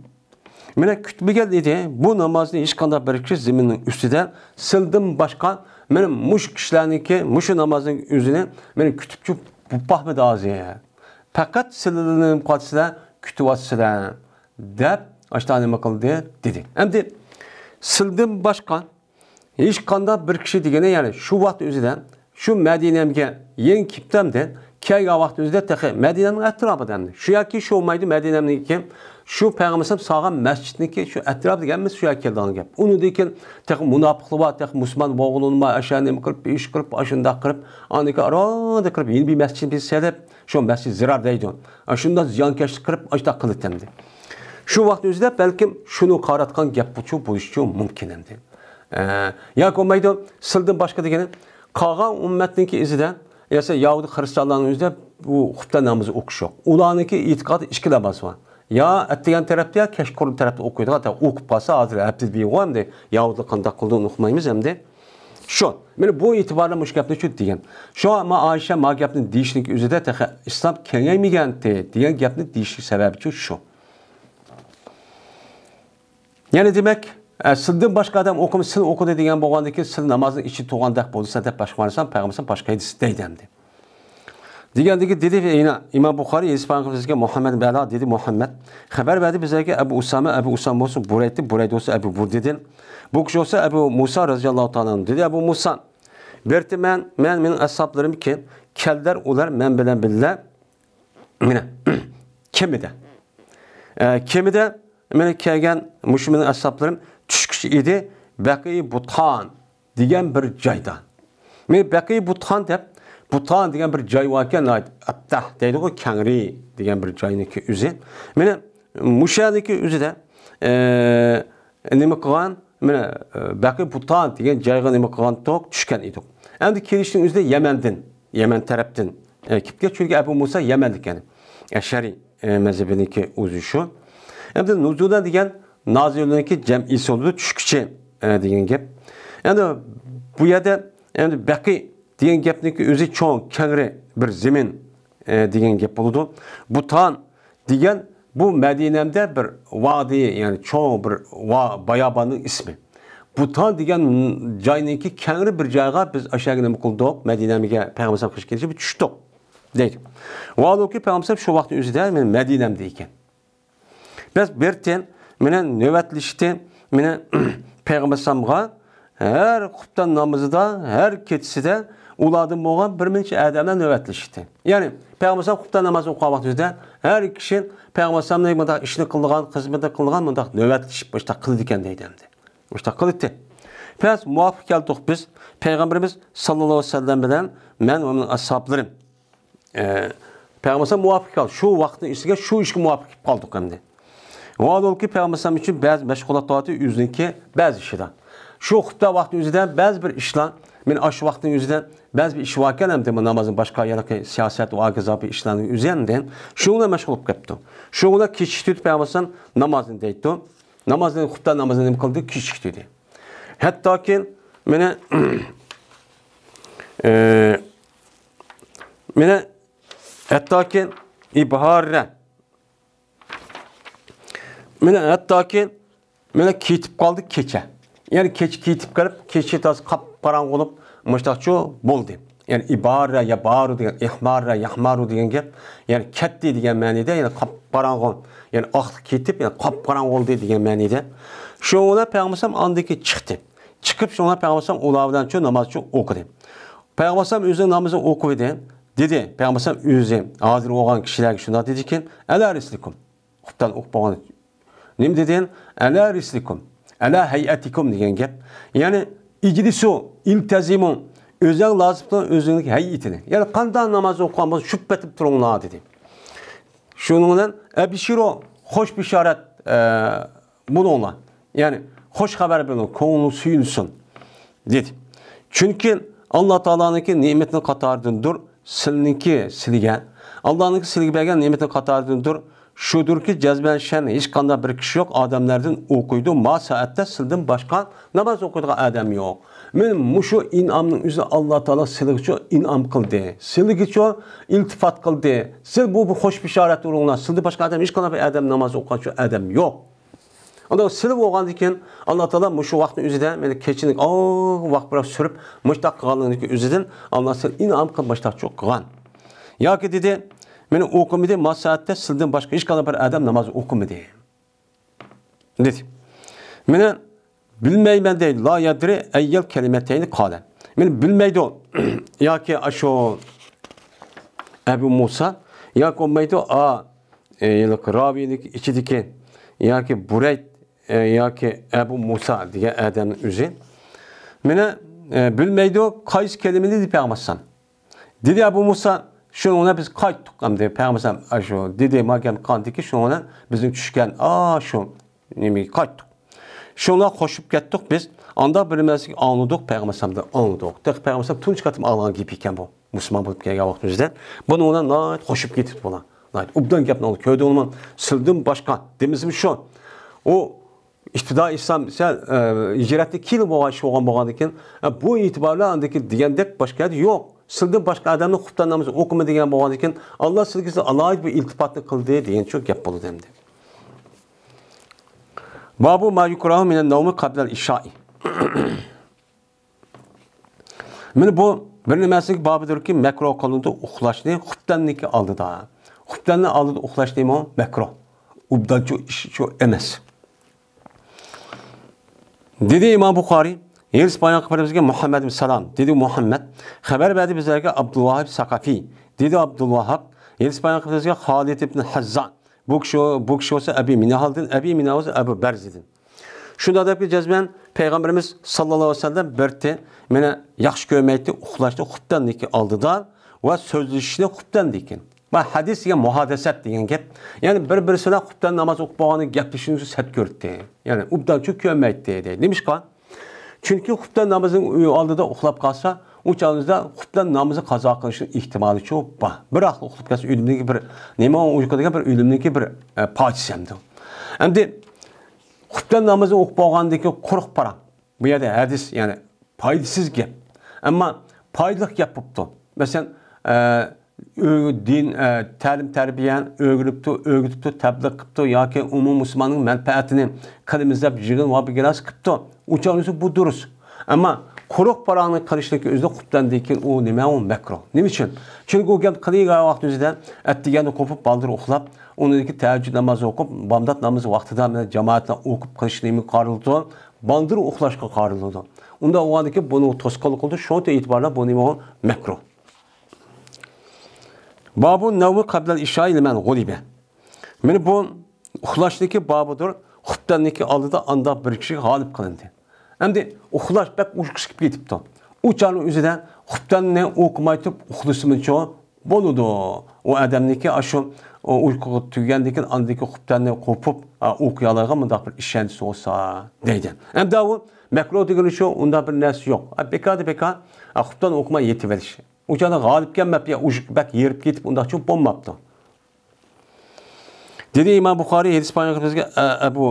Mene kütbüge dedi, bu namazını işkanda kanda bir kişi ziminin üstüden sildim başka, benim muş kişilerinki, muşu namazın yüzünü. benim kütüpçü bubbah mı dağızıya. Fakat sildinim katsıla, kütüvatsıla. Dep, açtı annem akıllı diye dedi. Hem de sildim başkan, hech qanday bir kishi degani ya'ni shu vaqt o'zida shu madinamga yeng kiptamdan kelgan vaqt o'zida tahi madinamning atrofidan shu yoki shu olmaydi madinamniki shu payg'ambar solgan masjidniki shu atrof deganmiz shu yoki keladigan gap uni lekin tahi munofiqlik Müslüman tahi musulmon bo'g'ilinma asha nima qilib ish qilib ashundoq qilib aniki aroda qilib yeni bir masjidni biz selib shu masjid zirar deydi shundan ziyonkashlik qilib ashundoq qildi şu shu vaqt o'zida balkim shuni qaratgan gap bo'lishi mumkin endi ee, yoki bo'lmaydi sildan boshqa degani qolgan ummatniki izida yasa yahudi xristianlarni o'zida bu xufta namozi o'qish yo'q ularniki e'tiqodi ikki namoz bor yo attigan tarafda yo kashkurun tarafda o'qiydi hatto o'qib qolsa hozir hamda yahudlar qandoq qildi uni o'qimaymiz hamda shu mana bu e'tiborla mush gapni shu degan shu ma oysha ma gapni deyishlik o'zida islom kengaymagan degan gapni deyishlik sababi shu yani demek, e, sizden başka adam okum okumishsin o'qidi degan bo'lgandan keyin sil namozni ichi to'g'andaq bo'lsa deb boshqarmasam payg'ambar boshqa hadis deydimdi degandagi dedi imom buxoriy payg'ambarimizga Muhammed balo dedi Muhammed. muhammad xabar berdi bizlarga abu usama abu usam bo'lsa buraydi buraydi olsa abu bur dedi bu kişi olsa abu Musa roziyallohu taolo dedi abu muso berdi ben man hesaplarım ki keldilar ular men bilan birga mina kemida e, kemida Mene kelgen müşümünün asapların tüşküş idi Bekiyi Buthan diyen bir caydan. Mene Bekiyi Butan dep, Butan diyen bir cay varken Abdah deydi o Kengri diyen bir cayniki üzü. Mene müşadaki üzü de e, nemi kılan Mene Bekiyi Buthan diyen cayga nemi kılan tok tüşken idi. Endi kelişinin üzü de Yemen'den, Yemen taraftan e, kipke çünkü Ebu Musa Yemen'dik yani. Eşeri e, ki uzuşu endi nuzula degan nozilniki jam'i so'zi tushkuchi degan gap endi bu yerda endi baqi degan gapniki özü cho'ng kangri bir zemin e, degan gap bo'ladi buton degan bu madinamda bir vadi ya'ni cho'ng bir va bayobonning ismi Butan degan joyniki kangri bir joyga biz o'shaga nima qildik madinamiga payg'ambar qilish kelishib tushdik deydi vaoki payg'ambar şu vaqtni o'zida men madinamda ekan biz birten, menen növetlişti, menen Peygamber her kuptan namazı her ketisi de uladın boğan bir minç adamdan növetlişti. Yani Peygamber Sam kuptan namazı okuyan vaktizde her kişi Peygamber Sam'ın mında işini kıldıgan, hizmeti kıldıgan mında növetlişip işte kıldı diken deydemdi. İşte kılıttı. Pes muvaffak geldik biz. Peygamberimiz sallallahu aleyhi ve sellem bilen men onun ashablarım. Ee, Peygamber muvaffak kaldı. Şu vaktin işine şu işe muvaffak kaldık hem de. Vadolki Peyğəmbər üçün bəzi məşğulatları üzündəki bəzi işlər. Şu xutbə vaxtı üzündən bəzi bir işlər, min aş vaxtın üzündən bəzi bir iş vakən hem namazın başqa yaraqı siyaset və ağızabı işlərin üzündən şunla məşğul olub qapdı. Şunla keçikdüt Peyğəmbər namazını deydi. Namazını xutbə namazını qıldı, keçikdüdü. Hətta ki mənə e, mənə hətta ki ibaharə Mine hatta ki mine ketip kaldı keçe. Yani keç ketip kalıp keçi tas kap paran olup muştakçu buldu. Yani ibara ya baru degan, ya yahmaru diyen gap, ya'ni ketti diyen degan de, ya'ni kap qop olup ya'ni oqlik ketib, ya'ni kap oldu diyen qorong'i de. Şu ona payg'ambaram andiki chiqdi. Chiqib shunga payg'ambaram ular bilan shu namoz uchun o'qidi. Payg'ambaram o'zi namozini o'qidi. Dedi, payg'ambaram o'zi hozir olan kişiler shunday dediki, "Alarislikum." Xubdan o'qib bo'lgan Nima degen? Ala rislikum. Ala hayatikum degan gap. Ya'ni ijlisu, iltazimu. O'zing lozibdan o'zingning hayitini. Ya'ni qanday namoz o'qigan bo'lsa, shu patib turinglar dedi. Shuning bilan hoş bir işaret e, bo'linglar. Ya'ni xo'sh xabar bilan ko'ngli suyunsin dedi. Chunki Alloh taolaniki ne'matni qatoridandir, silniki Allah'ın ki silgi bergan ne'matni qatoridandir şudur ki şen hiç kanda bir kişi yok adamlardan okuydu. Ma saatte sildim başka namaz okuduğu adam yok. Men muşu inamın üzerine Allah Teala silgiço inam kıldı. Silgiço iltifat kıldı. Sil bu bu hoş bir işaret uğruna sildi başka adam hiç kanda bir adam namaz okuyan adam yok. Ondan silib olgan ekan Alloh taolo mushu vaqtni o'zida meni kechinik og oh, vaqt bilan surib mushtaq qilganligini o'zidan Alloh taolo inom qilib mushtaq qilgan. yoki dedi Meni okumidi, masaatte sildim başka hiç kalan bir adam namaz okumidi. Dedi. Meni bilmeymen değil, la yadri eyyel kelimeteyni kalen. Meni bilmeydi o. ya ki aşo Ebu Musa, ya ki olmaydı a e, ravilik içidiki, ya ki burayt, e, ya ki Ebu Musa diye adam üzü. Meni e, bilmeydi o, kays kelimini dipe amassan. Dedi Ebu Musa, Şuna biz qaytdıq am deyə peyğəmbər aşo dedi məgəm qandı ki, şuna bizim düşkən a şun nimi qaytdıq. Şunla koşup getdik biz. Anda bilməsək anladıq peyğəmbərdə anladıq. Dəq peyğəmbər tunç katım alan gibi ikən bu. Müslüman olub gələn vaxtımızda. Bunu ona nəhayət qoşub getib buna. Nəhayət ubdan gəpni oldu. Köydə olman sildim başqa. Demizim şun. O İbtida İslam sən e, hicrətdə 2 il boğaş olğan boğandıkən e, bu etibarla andakı deyəndək başqa yox. sizdan boshqa odamni xubdan namoz o'qima degan bo'lgandan keyin alloh sizga alohida bir iltifotni qildi degan shu gap bo'ldi endi babu minan ishoi mana bu bir nimasi bobidirki makruh qilindi uxlashni xubdanniki oldida xubdanni oldida uxlash deymi makruh ubdan shu ish shu emas dedi imom buxoriy Yer İspanya Kıbrıs'ta Muhammed bin Salam dedi Muhammed. Haber verdi bizlere Abdullah Sakafi dedi Abdullah, Yer İspanya Kıbrıs'ta Halid ibn Hazzan. Bu kişi, bu kişi olsa Ebi Minahal'din, Ebi Minahal'din, Ebu Berzid'in. Şunda da bir cezmen Peygamberimiz sallallahu aleyhi ve sellem berdi. Mene yakşı görmekti, uhlaştı, hüpten diki aldı da ve sözleşişini hüpten dikin. Ve hadis diye muhadeset diyen ki, Yani bir birisine hüpten namaz okbağını gepişinizi set gördü. Yani ubdan çok görmekti. Demiş kan. chunki xubdan namozini oldida uxlab qalsa, o chog'ingizda xubdan namozni qazo qilishni ehtimoli cho'p var. bir vaqt uxlab qolsa o'limniki bir nima uyqudagi bir o'limniki bir e, pojisi hamdi endi xubdan namozini o'qib bo'lgandan keyin quruq para bu yerda hadis ya'ni foydasiz gap ammo foydali gap Mesela, masalan e, din e, təlim tərbiyen öğrüptü, öğrüptü, təbliğ qıptı, ya ki umum Müslümanın mənpəətini qılımızda yığın və bir gilas qıptı. Uçağınızı bu duruz. Ama quruq parağını qilishlikka o'zida qubdandikin u nima u makro nima uchun chunki u gap qilgan vaqt o'zida attigani qo'pib baldir uxlab uniki tahajjud namozi namazı bomdod namozi vaqtida jamoatlar o'qib qilish nima qorildi baldir uxlashga qorildi unda uaniki buni to'sqinlik qildi shu e'tiborla bu nima makro Babun nəvmi qabləl işayi ilə mən qulibə. Məni bu uxlaşdakı babıdır. Xubdəndəki alıda anda bir kişi qalib qılındı. Əmdi uxlaş bək uçqış gibi getibdi. Uçanın üzüdə xubdənlə oxumaytıb uxlusumun çoğu boludu. O ədəmdəki aşı o uyquğu tüyəndəkin andakı xubdənlə qopub oxuyalığa mındaq bir işəncisi olsa deydi. Əmdi o məklud digilişi onda bir nəsi yox. Bekar da bekar xubdən oxuma yetivəlişi. O kəndə qalib gəlməbdi, ya ucuq bək yerib getib, onda üçün bonmabdı. Dedi İmam Buxari Hadis Bayan Xəfəzgə Əbu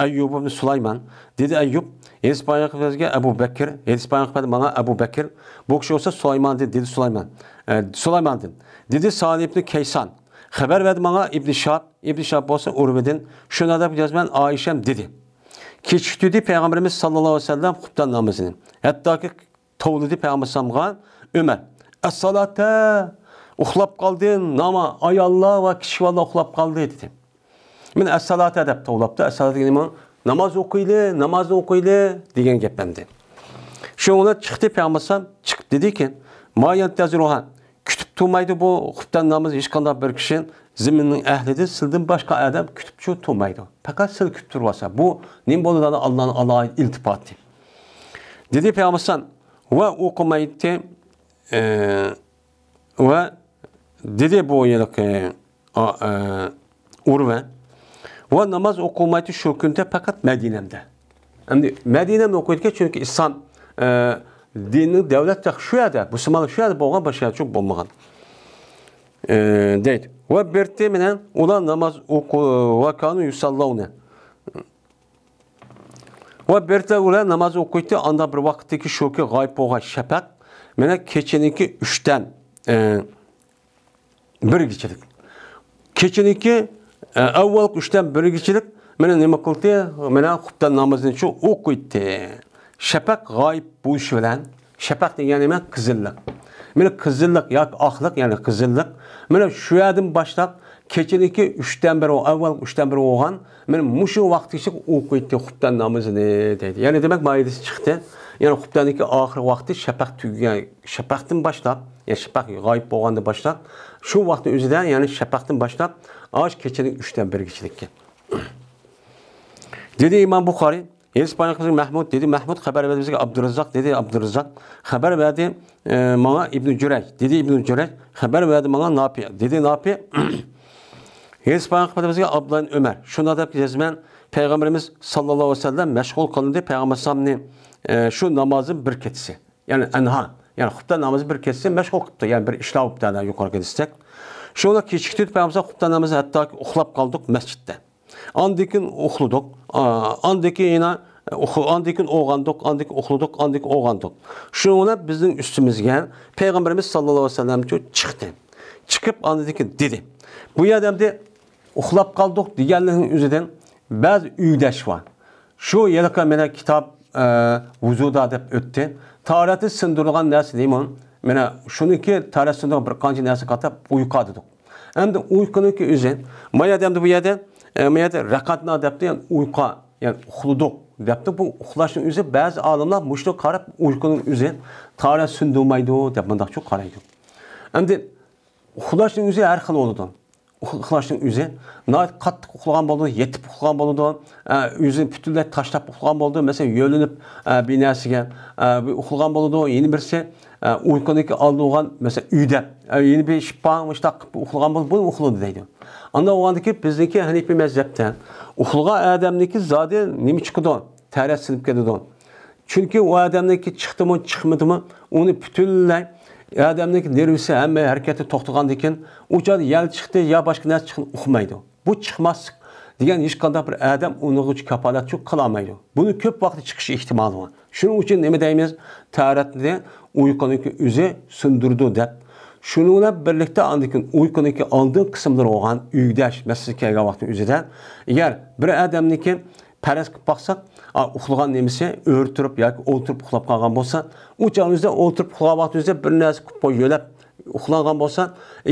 Əyyub ibn Sulayman. Dedi Əyyub Hadis Bayan Xəfəzgə Əbu Bəkir. Hadis Bayan Xəfəz mənə Əbu Bəkir. Bu kişi olsa Sulayman dedi. Dedi Sulayman. E, Sulayman dedi. Dedi Salih ibn Keysan. Xəbər verdi mənə İbn Şab. İbn Şab olsa Urvedin. Şuna da biləcəz mən Ayşəm dedi. Keçikdirdi Peyğəmbərimiz sallallahu əleyhi və səlləm xutban namazını. Hətta ki tovladı Peyğəmbər sallallahu əleyhi və səlləm Ömər. as-salata uxlab qaldin nama ay Alloh va kishvalla uxlab qoldi dedi. Men as-salata deb to'labdi. As-salata nima? Namoz o'qiyli, namoz o'qiyli degan gap endi. Shunga chiqdi payg'ambarsam, chiqib dediki, "Mayat tazruha kutib turmaydi bu xubdan namoz hech qanday bir kishi ziminning ahlidi sildan boshqa odam kutibchi turmaydi. Faqat sil kutib tursa, bu nim bo'ladi Allohning Alloh iltifoti. Dedi payg'ambarsam, "Va o'qimaydi" Ee, ve dedi bu yıllık e, a, e, urve ve namaz okumayı şükünte fakat Medine'mde. şimdi Medine'mde okuydu çünkü insan e, dini devlet de şu yada, Müslümanlık şu yada boğan başka çok bulmağın. E, değil. Ve birti minen ulan namaz oku ve kanu yusallavne. Ve birti ulan namaz okuydu anda bir vakitteki şükü gayb boğa şefak Mene keçiniki üçten e, biri geçirdik. Keçiniki e, evvel üçten biri geçirdik. Mene ne kıldı? Mene huptan namazını şu okuydu. Şepak gayb bu iş bilen. Şepek de yani men kızıllık. Mene kızıllık ya aklık yani kızıllık. Mene şu yadım başlap keçiniki üçten beri o evvel üçten beri oğan. Mene muşu vakti için okuydu huptan namazını dedi. Yani demek maidesi çıktı. Yani xutbədəki ki, vaxtı vakti tüyü, yəni şəfəqdən başlab, yəni şəfəq qayıb bolğanda başlab, şu vakti özüdə, yani şəfəqdən başlab aş keçənin üçten beri 1 keçilikki. Dedi İmam Bukhari, Yeliz Paynaxımızın Məhmud dedi, Məhmud haber verdi bize Abdurrazzaq dedi, Abdurrazzaq haber verdi e, mənə İbn Cürək, dedi İbn Cürek, haber verdi mənə Nafi, dedi Nafi Yeliz Paynaxımızın Abdullah Ömər. Şunda da cəzmən Peygamberimiz sallallahu aleyhi ve sellem meşgul kılın Peygamber sallallahu e, şu namazın bir ketisi. Yani enha. Yani hıpta namazı bir ketisi meşgul kıptı. Yani bir işlev hıpta yani yukarı gidistek. Şuna keçiktirip Peygamber hıpta namazı hatta uxlab kaldık mescitte. Andikin uxluduk. Andikin yine Andikin oğandık, andikin oxluduk, andikin oğandık. Şuna bizim üstümüzde Peygamberimiz sallallahu aleyhi ve sellem çıktı. Çıkıp andikin dedi. Bu adam de uxlab kaldık diğerlerinin üzerinden Bəzi üydeş var. Şu yelka mene kitap e, vuzuda dep ötdi. Tarihte sındırılan nersi deyim onun. Mene şununki tarih sındırılan bir kancı nersi katıp uyuka dedik. Hem de uykunun ki üzün. Maya demdi bu yerde, e, maya de rekatına depti yani uyka, yani uhluduk depti. Bu uhlaşın üzü bazı alimler muşlu karıp uykunun üzü tarih sündürmeydi o dep. Mındak çok karaydı. Hem de uhlaşın üzü her kıl oldu uxlaşdың үзе наат катты уклаган болду етіп уклаган болду өзі бүтүнлөй таштап уклаган болду bir йөлүнүп бинасиге уклаган yeni эни бирси uykunuki aldığın mesela üyde yeni bir şipan mıştak uxlagan bol bu uxladı deydi. Anda o andaki bizdeki hani bir mezhepte uxlagan adamdaki zade nimi çıkıdı, teres sinip gidiyordu. Çünkü o adamdaki çıktı mı çıkmadı mı onu bütünley odamning e, nervisi hamma harakati to'xtagandan keyin u joyda yal chiqdi yo boshqa narsa chiqdi uqmaydi bu chiqmaslik degan hech qanday bir odam unig'ich kapolatchi qilolmaydi buni ko'p vaqt chiqish ehtimoli bor shuning uchun nima deymiz taratni uyquniki o'zi sindirdi deb shuni bilan birlikda andekin uyquniki oldin qismlar bo'lgan uydash masjidga kelgan vaqtni o'zida agar bir odamniki paraz qilib boqsak uxlagan nemisi örtürüp ya oturup uxlap qalğan bolsa, o canınızda oturup uxlap vaxtınızda bir nəsə qoy yölap uxlanğan bolsa,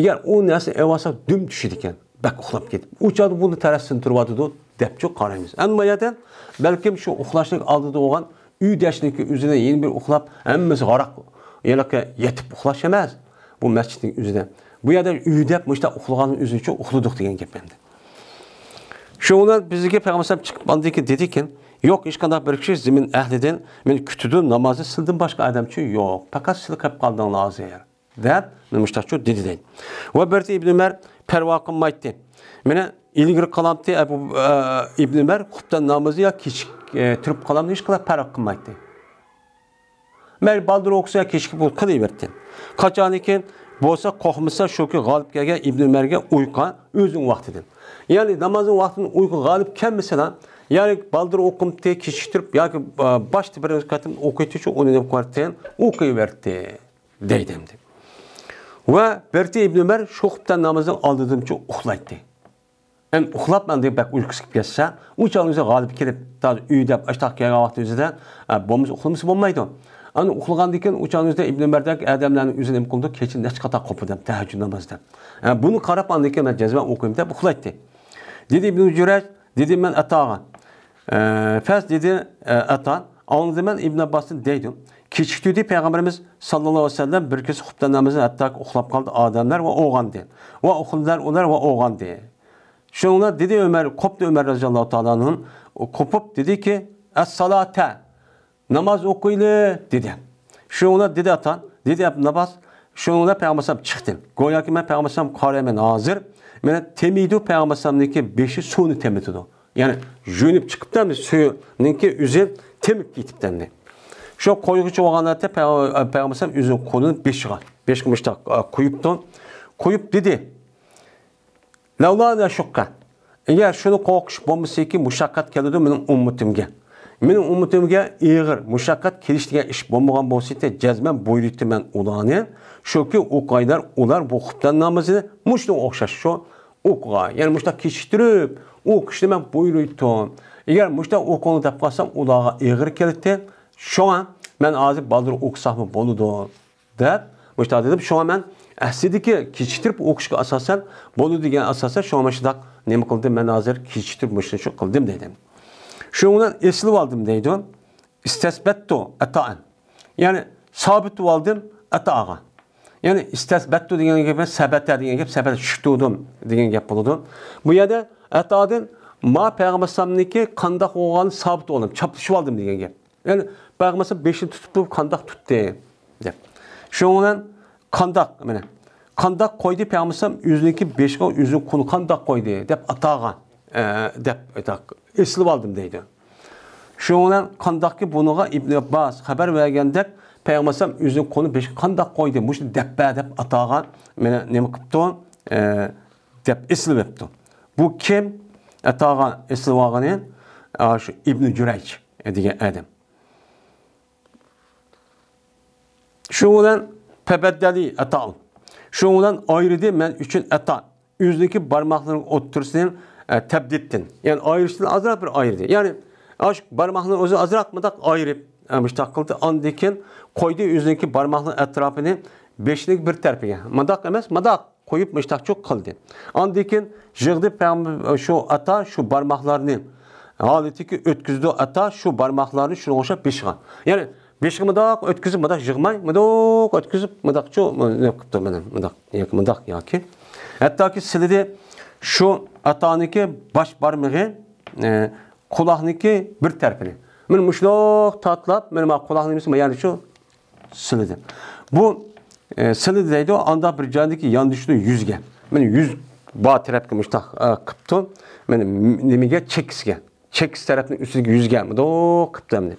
əgər o nəsə evasa düm düşüd ikən, bək uxlap gedib. O canı bunu tərəssin turvadıdı, dəpçi qarayımız. Amma yadan bəlkə şu uxlaşlıq aldığı olan üydəşlik üzünə yeni bir uxlap, hamısı qaraq, yəni yetib uxlaş emas bu məscidin üzünə. Bu yerdə üydəb məşdə uxlağanın üzü üçün uxluduq deyən gəpəndi. Şoğlar bizə Peyğəmbər çıxıb bandı ki, dedi ki, Yok işkanda bir kişi zimin ehlidin, min kütüdü namazı sildim başka adam için yok. Fakat silik hep kaldın lazı yer. Dert, müştakçı dedi deyin. Ve birti İbn Ömer perva maddi. Mene ilgir kalamdı Ebu e, İbn Ömer kuptan namazı ya keçik, e, tırıp kalamdı iş kılap perva kılmaydı. Mer baldır ya keçik, bu kılıverdi. Kaçaniki bo'lsa qo'rqmasa shuki İbn-i ibn umarga özün o'zing vaqtidin ya'ni namozning vaqtini uyqu g'olib lan, Yani baldır okumte kişiştirip ya e, başta bir katım okuytucu onun kuartiyen okuyverdi deydimdi. Ve Berti İbn Ömer şohuptan namazdan aldığımca uhlaydı. Hem uxlapman deyip bak uykusu ketsa, u çalınsa galip kelip, daha üydep aştaq kelgan vaqt özüdə e, bomuz uxlaması bolmaydı. Ana uxlagan dikin u çalınsa İbn Ömerdəki adamların üzünü em qıldı, keçin neç qata qopudam təhccüd namazda. Yani e, bunu qarap andıkə mən cəzmə oxuyum da uxlaydı. Dedi İbn Cürəc, dedi mən atağa. Pəs ee, dedi ətan, e, anladı mən İbn Abbasın deydim. Keçikdirdi Peygamberimiz sallallahu aleyhi ve sellem bir kez namazını hətta uxlab kaldı adamlar ve oğan deyin. Və uxullar onlar ve oğan deyin. onlar dedi Ömer, koptu Ömer radıyallahu teala'nın. Kopup dedi ki, es-salate, namaz okuyla dedi. onlar dedi atan, dedi Ebn Abbas, onlar Peygamberim çıktı. Goya ki ben Peygamberim Sallam hazır. Mene temidu Peygamber Sallam'daki beşi sonu temidu. ya'ni yuvinib chiqibdimi suyuniki uzi temib ketibdimi shu qo'yg'ichi bo'lganlarda payg'ambar alayhisalom o'zini qo'lini beshig'a besh koyup quyibdi quyib dedi agar shuni qo'rqish bo'lmasaki mushaqqat keladi mening ummatimga mening ummatimga iyg'ir mushaqqat kelish degan ish bo'lmagan bo'lsa jazman buyurtiman ularni shuki o'qaylar ular bu xubdan namazını mushunga o'xshash şu o'qqa ya'ni muşta kechiktirib u kishini man bo'ylaydim agar mushta o'quvni deb qolsam ularga ig'ir kelibdi shunga man hozir baldir o'qisammi bo'ladi deb mushta deb shunga man aslidagi kechiktirib o'qishga asosan bo'ldi degan asosan shunga mana shundoq nima qildim man hozir kechiktirib mushta shu qildim deydi shu bilan eslab oldim deydi istasbattu ataan ya'ni sobitib oldim atoga ya'ni istasbattu degan gap sabata degan gap sabat tushdim degan gap bo'ladi bu yerda ma ма пәғамасамныке қандақ оған сабыт олым, чаплышып алдым деген кеп. Yani peygamber beşini tutup bu kandak tuttu. De. Şununla kandak mene. Kandak koydu peygamber yüzündeki beşine yüzün konu kandak koydu. Dep atağa. E, dep etak. Esli aldım deydi. Şununla kandak ki bunuğa İbn Abbas haber vergen dep peygamber yüzün konu beş kandak koydu. Muştu dep dep atağa mene ne mi kıptı? E, dep esli yaptı. bu kim e, atog'i eslab e, İbn shu ibn jurak degan adam shu bilan pabaddali ato shu bilan oyridi men uchun ato yuzdagi barmoqlarni o'ttirsin e, ya'ni ayirishdan ozroq bir ayirdi ya'ni aşk barmoqni o'zi ozroq mudaq ayirib mushtaq e, qildi andan keyin qo'ydi yuzdagi barmoqni atrofini beshlik bir tarafiga madoq emas madoq koyup çok kaldı. Andikin jırdı e, şu ata şu parmaklarını halitiki ötküzdü ata şu parmaklarını şunu oşa pişgan. Yani pişgan mıdak ötküzüp mıdak jırmay mıdak ötküzüp mıdak ço yapıptı mıdak yak mıdak ya ki. Hatta ki silidi şu ataniki baş parmağı e, kulahniki bir terpini. Men muşluk tatlap men kulağını yani şu silidi. Bu ee, Sılı dedi o anda bir candaki yandışını yüzge. Meni yüz bağ terap kılmışta e, kıptı. Meni nemige çekisge. Çekis tarafının üstündeki yüzge mi? Do kıptı hem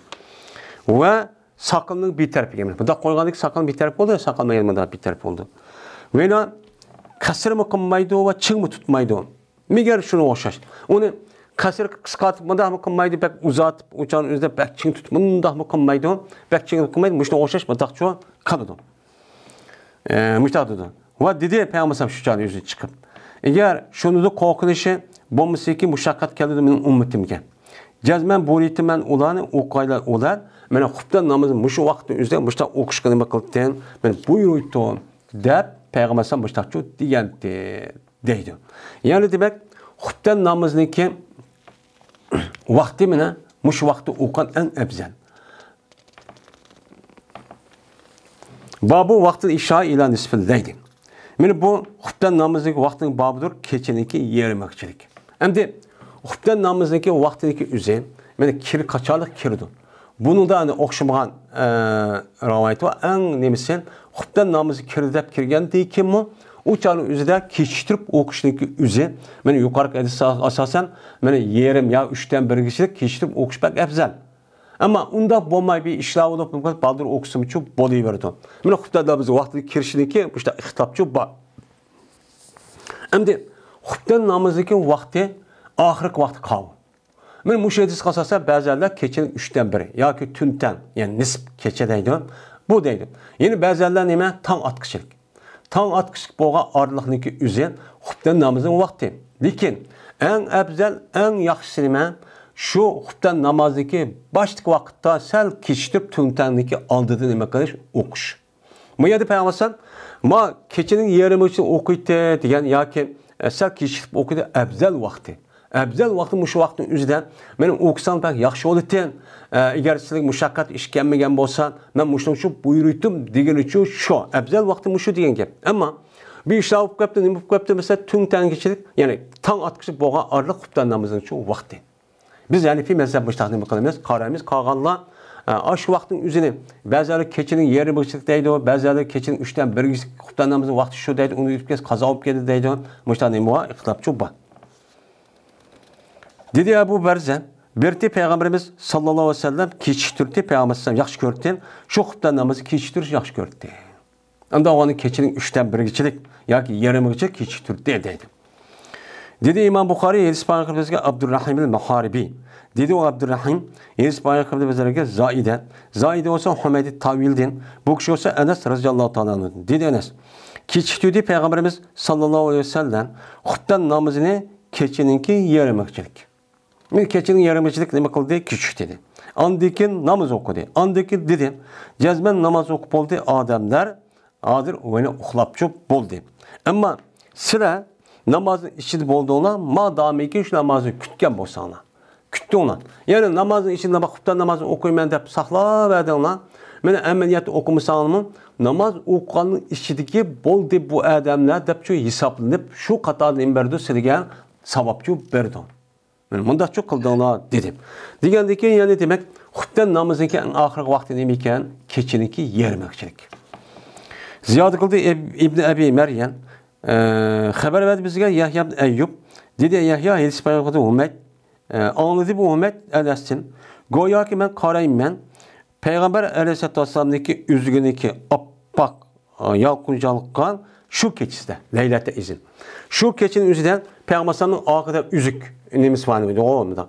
Ve sakalının bir tarafı gelmiş. Bu da koyganlık sakalın bir tarafı oldu ya sakalın yanında bir tarafı oldu. Ve ne? Kasır mı kınmaydı o ve çığ mı tutmaydı o? Miger şunu oşaş. Onu kasır kıskat mındah mı kınmaydı bek uzat uçağın üzerinde bek çığ tut mındah mı kınmaydı o? Bek çığ kınmaydı mı? Müşte oşaş mındah kanıdı kalıdı. Ee, müştahatıdır. Ve dedi Peygamber Sam şu canı yüzüne çıkıp. Eğer şunu da korkunuşu bu musiki muşakkat kelledim benim ümmetimge. Cazmen buriyeti men ulanı okaylar olan, Mene huptan namazı muşu vakti üzere muşta okuşkanı ben bu buyuruydu. Der Peygamber Sam muştakçı diyendi. Deydi. Yani demek huptan namazını ki vakti mi ne? muş vakti ukan en ebzel. Babu vakti işa ila nisfildeydi. Meni bu xubdan namazındaki vaktin babudur keçiniki yerimekçilik. Hem de xubdan namazındaki vaktindeki üzeri meni kir kaçarlık kirdu. Bunu da hani okşamağın e, rivayeti var. En nemisi xubdan namazı kirdep kirgen deyik ki mu? u chalni o'zida kechiktirib o'qishniki o'zi mana yuqorgi hadisga asasen, mana yerim ya üçten bir kishilik kechiktirib o bak afzal Amma unda болмайби ишлав olib niмкад балдур оксимчу боди бератон. Мина хубтада биз вақти киришдики мушта ихтилопчу бор. Эмди хубтан намаздики вақти ахирки вақти қал. Мен мушедис қасаса бәзәрләр кеченің үштен бірі, яки түнтен, яғни нисп кече дейді. Bu deydi. Yeni bəzərlər nəmə? Tang atqışlıq. Tang atqışlıq boğa arlıqniki üzə xubdan namazın vaxtı. Lakin ən əbzəl, ən yaxşısı nəmə? Şu xubdan namazdaki başlık vakitte sel keçitip tümtenliki aldığı demek kardeş okuş. Bu yedi Peygamber ma keçinin yarımı için okuydu diyen ya ki sel keçitip okuydu ebzel vakti. Əbzəl vakti muşu vaktin üzdən benim oxusan pek yaxşı oldu den. E, əgər sizlik müşəqqət işkənməyən bolsan, mən muşun şu buyuruytum digər üçün şu. Əbzəl vakti muşu deyən gəp. Amma bir iş olub qəpdi, nima olub qəpdi, məsələn, tün təngiçilik, yəni tan atqışı boğa arlıq qubdan namazın şu vakti. Biz yani Hanefi mezhep müstahdim kılımız, karemiz kağalla aşı e, aş vaktin üzerine bazıları keçinin yeri bıçık deydi, o. bazıları keçinin üçten bir gizli kutlanmamızın vakti şu deydi, onu üç kez kaza olup geldi deydi. Müstahdim o ihtilaf çok var. Dedi Ebu bu berze, Birti Peygamberimiz sallallahu aleyhi ve sellem keçiştirdi Peygamberimiz yakış gördü. Şu xutlanmamızı keçiştir yakış gördü. Onda onun keçinin üçten bir birgicilik, ya ki yarımıcı keçiştirdi deydi. Dedi İmam Bukhari, Hedispanya Kırbizge Abdurrahim'in el Dedi o Abdurrahim, Enes Bayrakab'da özellikle Zaide. Zaide olsa Hümedi Tavil'din. Bu kişi olsa Enes radıyallahu ta'ala Dedi Enes. Kiçitüdi Peygamberimiz sallallahu aleyhi ve sellem hutben namazını keçininki yaramıkçılık. Keçinin yaramıkçılık ne kıldı? Küçük dedi. Andikin namaz okudu. Andikin dedi. Cezmen namaz okup oldu ademler. Adir ve uxlapçı buldu. Ama sıra namazın içi bulduğuna ma ki şu namazı kütken bozsana. Kütü ondan. yani namazın içində bax xutdan namazını oxuymayan deyib saxla vədə ondan. Mən əməliyyatı oxumusanmı namaz oxuyanın içindeki bol deyib bu adamlar deyib şu hesablanıb şu qatarın imbərdə verdi savabçı berdim. Mən bunda çox qıldığına dedim. Deyəndə ki yəni demək xutdan namazınki ən axırı vaxtı nə ikən keçininki yerməkçilik. Ziyadı qıldı İbn Əbi Məryəm e, haber verdi bizə Yahya ibn Dedi Yahya hadis peyğəmbəri Hümeyt ongizib ummat adashsin go'yoki man qarayman payg'ambar alayhisalotu vassalomniki yuziginiki oppoq e, yolqinjoliqqan shu kechasida laylati izn shu kechini o'zidan payg'ambar alayhisalomni oxirida uzuk nemis bundaq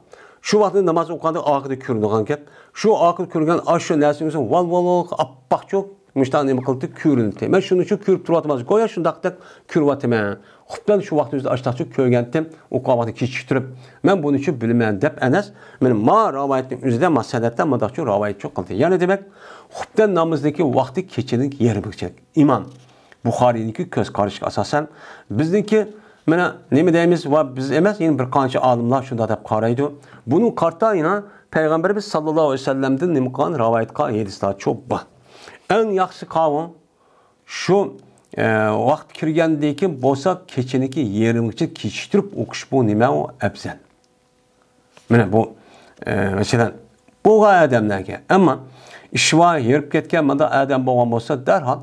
shu vaqtda namoz o'qiganda oxirida ko'rinadigan gap shu oxirida ko'rgan shu narsani o'zi val val oppoq cho'q مشتان مقلت کورنتی من شنو چو کور پروات ماز şunu شون دقت کورواتی من xubdan şu vaxt özdə açdaqçı köygəndim, o qavatı kiçikdirib. Mən bunu ki bilməyən dəb Ənəs, mən ma ravayetin üzrə məsələtdən madaqçı ravayet çox qıldı. Yani demək, xubdan namızdaki vaxtı keçirin yeri bükçək. İman. Buxariyinki köz qarışıq əsasən bizdinki mənə nəmi deyimiz və biz emas, yəni bir qançı alimlər şunda dəb karaydı. Bunun qarta ilə Peyğəmbərimiz sallallahu Aleyhi və səlləmdən nimqan ravayetka yedisdə çox var. eng yaxshi qavm shu e, vaqt kirgandan keyin bo'lsa kechiniki yerimgacha kechiktirib o'qish bu nima u afzal mana bu e, masalan bu odamdan ammo ishva yerib ketgan manda odam bo'lgan bo'lsa darhol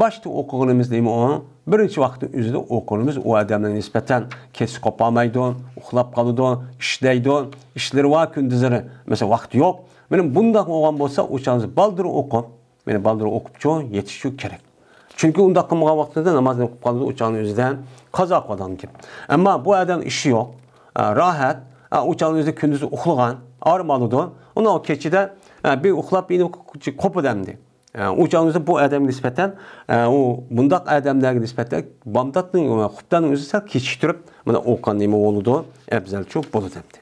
boshda o'qiganimiz nima u birinchi vaqtni o'zida o'qilimiz u odamga nisbatan kesib qololmaydi uxlab qoladi ishlaydi ishlari va kunduzlari masalan vaqt yo'q mana bundoq bo'lgan bo'lsa o'shangiz baldir o'qib мени балдар окуп чоң жетишүү керек чүнки ундакы вактында намазын окуп калды учагынын өзүдөн каза кылган ким амма бу адам иши жок рахат учагынын өзү күндүз ухлаган армалыды анау кечиде bir uxlab yine kop ödemdi. Uçağınızda bu adam nispeten, o bundak adamlara nispeten Bamdat'ın, Kuptan'ın özü ise keçiştirip, bana Okan Nemo oldu, Ebzel çok bol ödemdi.